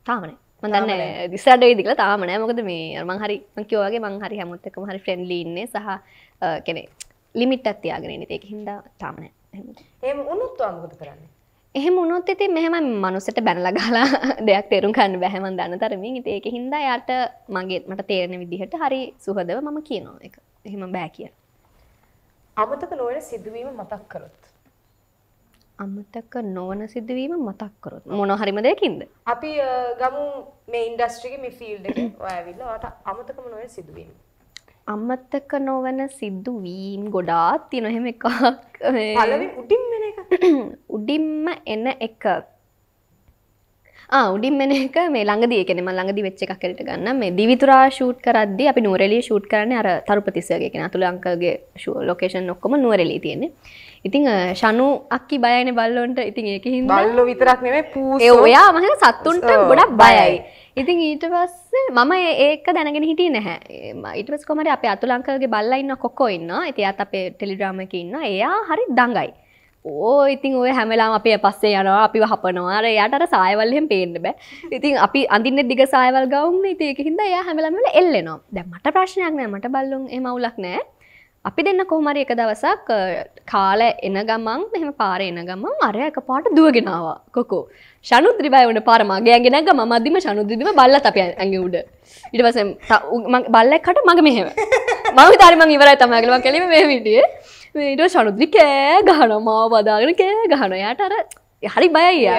තාමනෑ මදන්න දිසාට ඉදිකල තාමනෑ මොකද මේ මංහරි මකිවගේ මංහරි හැමත්තක හරි ෆ්‍රෙන්ඩ්ලින්නේ සහ කෙනෙ ලිමිට් අත්තියාගෙන නිතේක හින්දා තාමනෑ එම උනුත්තු අමුකද කරන්න එහෙම උනොත් ඇති මෙහම මනුසට බැනල ගලා දෙයක් තේරුම් කන්න බැහමන් දන්න තරමින් ඉතේක හින්දා යට මගේ මට තේරෙන විදිහට හරි සුහදව මම කියනවා එක එහෙම බෑ කියලා අමතක නොවන සිදුවීම මතක් කරොත්. අමතක නොවන සිදුවීම මතක් කරොත් මොන හරිම දෙකින්ද. අපි ගමු මේ ඉන්ඩස්ට්‍රික මි ෆිල්ඩ ඇවිල්ල ට අමතකම නොවන සිදුවීම. අමත්තක නොවන සිද්දුවීම් ගොඩාත් තිනොහෙම එකක් පලවින් උඩින් එන එක උඩින්ම එන එකක් උඩින් මෙන එක මේ ළඟදී කෙනෙම ළඟදි වෙච්ච එකක් කෙලට ගන්න මේ දිවිතුරා ෂූට් කරද්දි අපි නුවරෙලිය ෂූට් කරන්නේ අර තරුපතිස්සගේ කෙන අතුල අංකගේ ලොකේෂන් ඔක්කොම නුවරෙලී තියෙන්නේ. ඉතින් ෂනු අක්කි බයයින බල්ලොන්ට ඉතින් ඒක හින්දා බල්ලෝ විතරක් නෙමෙයි පූස් ඔයා මම සත්තුන්ට ගොඩක් බයයි. ඉතින් ඊට පස්සේ මම ඒක දැනගෙන හිටියේ නැහැ. ඊට පස්සේ කොහමද අපේ අතුල අංකගේ බල්ලා ඉන්න කොක්කෝ ඉන්නවා. ඉතින් එයාත් අපේ ටෙලිග්‍රෑම් එකේ ඉන්නවා. එයා හරි දඟයි. ඕ ඉතින් ඔය හැමලාම අපේ පස්සේ යනවා අපි හපනවාර යාටර සායවල්හෙම පේන්න බෑ ඉතින් අපි අඳන්න දිග සායවල් ගවන්න ඉතියක හිද ය හැමලමල එල්ලනවා දැ මට ප්‍රශ්නයක් නෑ මට බල්ලුම් එමවුලක් නෑ අපි දෙන්න කොහමර එක දවසක් කාල එන ගමන් මෙහම පාර එන ගමන් අරය එක පාට දුවගෙනවා කොකෝ ශනුද්‍රිබය වන පාරමගේයගෙන ගම මධම ශනුද්‍රදිම බල්ල අප ඇඟ උඩ ඉටවස බල්ලක්කට මග මෙහෙම මම තරම ඉවරයි තමගලම කෙලීම මේ විටියේ මේට ශනුද්‍රි කෑ ගහන මාව බදාගෙන කෑ ගහන යාට අර හරි බයයි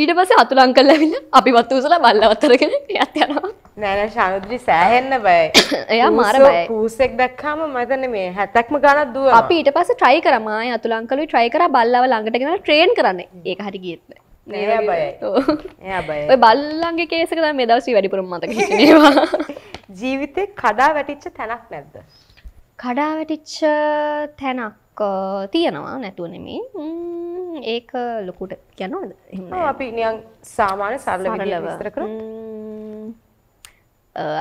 ඊට පස අතුලං කල් ලැවිල අපි වත්තු උසල බල්ලවත්තරගෙන යත් යනවා නෑන ශනුද්‍රි සෑහෙන්න බයි එයා මාර බය පූසෙක් දක්කාම මතන මේ හැතක්ම ගණත් දුව අපි ඊට පස ට්‍රයි කරමා අතුලංකලු ට්‍රයි කර බල්ලව ළඟටගෙන ට්‍රේන් කරන්න ඒක හරි ගියත්න බයි බල්ලන්ගේ කේසක මේ දවසී වැඩිපුරම් මතක ජීවිතය කඩා වැටිච්ච තැනක් නැද්ද කඩාවැටිච්ච තැනක් තියෙනවා නැතුවනෙමේ ඒක ලොකුට ගැනද අපි නියන් සාමාන්‍ය සරල විස්තර කර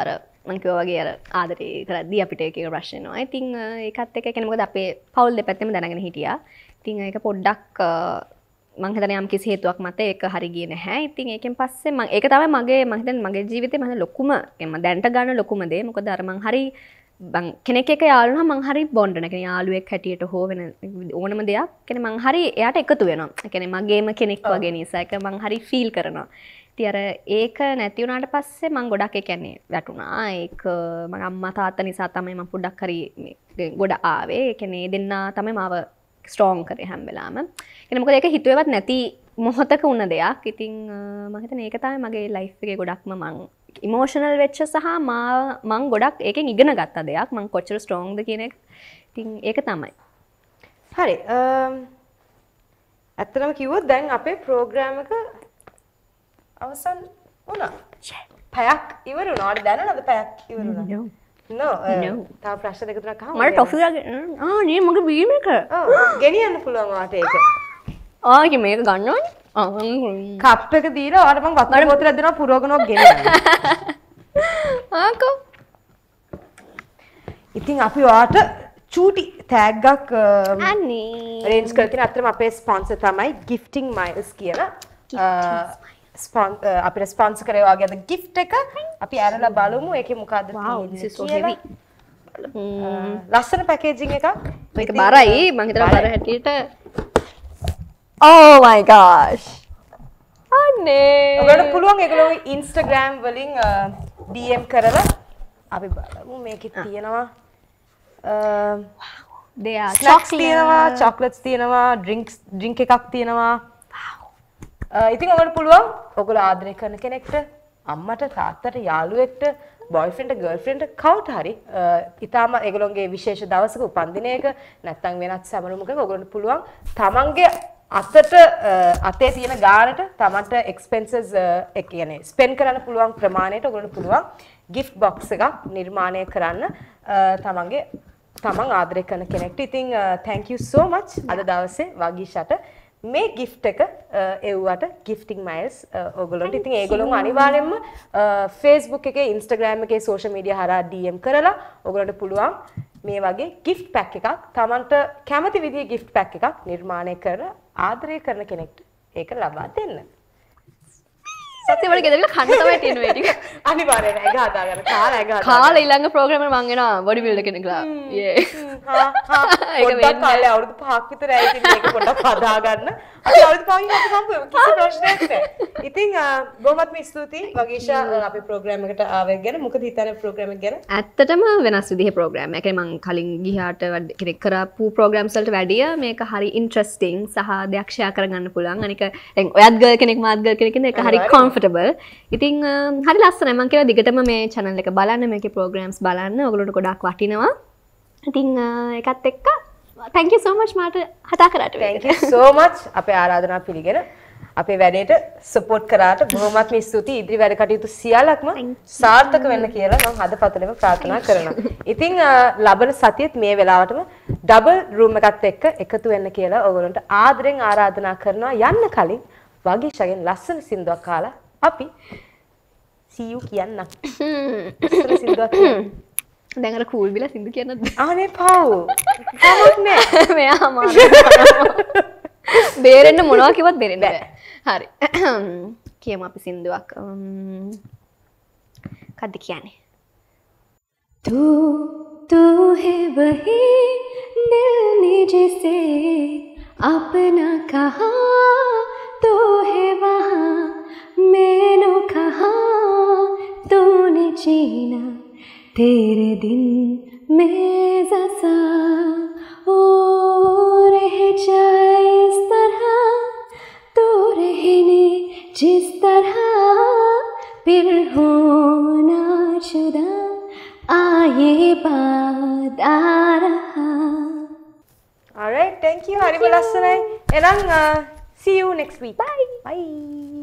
අර මංකව වගේ අර ආදර කරදදි අපිට එක ප්‍රශ්නවා ඉතිං එකත් එක කෙනමකද අපේ පවල් දෙ පැත්තම දැනගෙන හිටිය තිං එක පොඩ්ඩක් මංහතනයම් කිසි හේතුවක් මත එක හරිගිය නැහැ ඉතින් ඒකෙන් පස්සේ ඒක තමයි මගේ මහිතන් මගේ ජීවිතය මහ ලොකුම එම දැන්ට ගන්න ලොකුමදේ මොක ධර්මං හරි බං කෙනෙක් එක යාලුන මංහරි බොන්්ඩන කෙන යාලුවෙක් හැටියට හෝ වෙන ඕනම දෙයක් කෙන මංහරි එයට එකතු වෙනවා කෙන මගේම කෙනෙක් වගේ නිසාක මංහරි ෆිල් කරනවා තියර ඒක නැතිවුණට පස්සේ මං ගොඩක් එකැන්නේ වැටුණා ඒක මගම්ම තාත්ත නිසා තමයි ම පුඩක් කරි ගොඩ ආවේ කෙනේ දෙන්නා තමයි මාව ස්ටෝන් කර හැම් වෙලාම එනමක ඒක හිතුවත් නැති මොහොතක උන්න දෙයක් ඉතිං මහිත ඒකතයි මගේ ලයිෆ්ගේ ගොඩක්ම මං ඉමෝෂනල් වෙච්ච සහ මං ගොඩක් ඒක ඉගෙන ගත්තා දෙයක් මං කොච්චර ස්ටෝන්ද කියනෙක් තිං ඒක තමයි හරි ඇත්තනම කිව්වොත් දැන් අපේ ප්‍රෝග්‍රෑමක අවසන් වුණා පැයක් ඉවරුනාට දැන නද පැයක් ඉවරුණා Uh, තා ප්‍රශ්න දෙක තුනක් අහමු. මට ටොෆි ආ නේ මගේ බීම එක. ඔව් ගෙනියන්න පුළුවන් වාට ඒක. ආගේ මේක ගන්නවනේ. ආ කප් එක දීලා ඔයාලට මං වතුර බෝතලයක් දෙනවා පුරවගෙනක් ගෙනියන්න. ආකෝ. ඉතින් අපි ඔයාට චූටි තෑග්ගක් රේන්ස් කරතින අතරම අපේ ස්පොන්ස තමයි ගිෆ්ටිං මයිල්ස් කියලා අප රස්පන්ස් කරයවාගේද ගිෆ් එක අපි ඇරලා බලමු එක මොකාද hmm. ලස්සන පැකේජි එකක් එක බරයි මහිතර බර හැටියට ඕමයිගාශ් අන්නේ ඔට පුළුවන් එකලෝ ඉන්ස්ටග්‍රෑම් වලින් ඩම් කරලා අපි බලමු මේක ah. තියෙනවා දෙයා චොක්ස් තියෙනවා චොක්ලට්ස් තියෙනවා ඩිින්ක් එකක් තියෙනවා Uh, ඉතින් ඔකට පුළුවන් ඔගොල්ලෝ ආදරය කරන කෙනෙක්ට අම්මට තාත්තට යාළුවෙක්ට බොයිෆ්‍රෙන්ඩ් ගර්ල්ෆ්‍රෙන්ඩ් කවුට හරි ඊටාම uh, ඒගොල්ලොන්ගේ විශේෂ දවසක උපන්දිනයක නැත්නම් වෙනත් සැමරුමකක ඔයගොල්ලන්ට පුළුවන් තමන්ගේ අතට uh, අතේ තියෙන ගානට තමන්ට එක්ස්පෙන්සස් ඒ කියන්නේ ස්පෙන්ඩ් කරන්න පුළුවන් ප්‍රමාණයට ඔයගොල්ලන්ට පුළුවන් gift box එකක් නිර්මාණය කරන්න තමන්ගේ තමන් ආදරය කරන කෙනෙක්ට ඉතින් thank you so much අද දවසේ වගීෂට මේ ගිෆ්ට් එක එව්වට ගිෆ්ටිං මයිල්ස් ඕගොල්ලොන්ට ඉතින් ඒගොල්ලොම අනිවාර්යෙන්ම ෆේස්බුක් එකේ ඉන්ස්ටාග්‍රෑම් එකේ සෝෂල් මීඩියා හරහා DM කරලා ඕගොල්ලන්ට පුළුවන් මේ වගේ gift pack එකක් Tamanට කැමති විදිහේ gift pack එකක් නිර්මාණය කර ආදරය කරන කෙනෙක්ට ඒක ලබා දෙන්න. සතිවල ගෙදරට කන්න තමයි තියෙන වැඩි අනිවාර්යෙන් ඇග හදාගන්න කාලා ඇග කාලා ඊළඟ ප්‍රෝග්‍රෑම් එක මං එනවා බොඩි බිල්ඩර් කෙනෙක් ලා ඒ හා හා ඒක වෙන්නේ කාලේ අවුරුදු 5ක් විතර ඇයි ඉතින් මේක පොඩ්ඩක් හදාගන්න ඉතිං බොමත්ම ස්තුතියි වගේෂා අප ප්‍රෝග්‍රමකට ආව ගැන මොක හිතන ප්‍රෝග්‍රම ගැන ඇත්තටම වෙනස් විදිහ ප්‍රෝග්‍රම එක මං කලින් ගිහාට කෙනෙක් කරපු ප්‍රෝග්‍රම්සල්ට වැඩිය මේක හරි ඉන්ට්‍රස්ටිං සහ දෙයක්ක්ෂා කරගන්න පුළන් අනික ඔයත්ග කෙනෙක් මාත්ග කෙනෙකන එක හරි කොන්ෆටබල් ඉතිං හරි ලස්සන මං කියව දිගටම මේ චනල්ල එක බලන්න මේක ප්‍රෝග්‍රම්ස් බලන්න ඔගලට ගොඩක් වටිනවා ඉතිං එකත් එක්කත් තැක සෝමච් මට හතා කරට සෝමච් අප ආරාධනා පිළිගෙන අපේ වැඩට සපොට් කරට බොහොමත් ස්තුති ඉදිරි වැඩ කටයුතු සියලක්ම සාර්ථක වෙන්න කියලා මම හද පතලම ප්‍රාථනා කරනවා. ඉතිං ලබන සතියත් මේ වෙලාවටම ඩබල් රූම එකත් එක්ක එකතු වෙන්න කියලා ඔගොලන්ට ආදරෙන් ආරාධනා කරනවා යන්න කලින් වගේ ශගෙන් ලස්සන සිින්දුවක් කාලා අපි සියූ කියන්න සිදුවක්. දැඟර කූල්බිල සිදු කියන්න අනේ පව් මෙයා මා බේරෙන්න්න මොනවා කිවත් බෙරෙන හරි කියම අපි සින්දුවක් um, කද්ද කියන්නේ तू तू है वही दिल ने जिसे अपना कहा तू है वहाँ मैंने कहा तूने जीना तेरे दिन में जसा ओ रह जाए इस तरह तो रहने जिस तरह फिर होना शुदा आए बाद आ रहा All right, thank you Thank Hari you. And I'll uh, see you next week. Bye. Bye.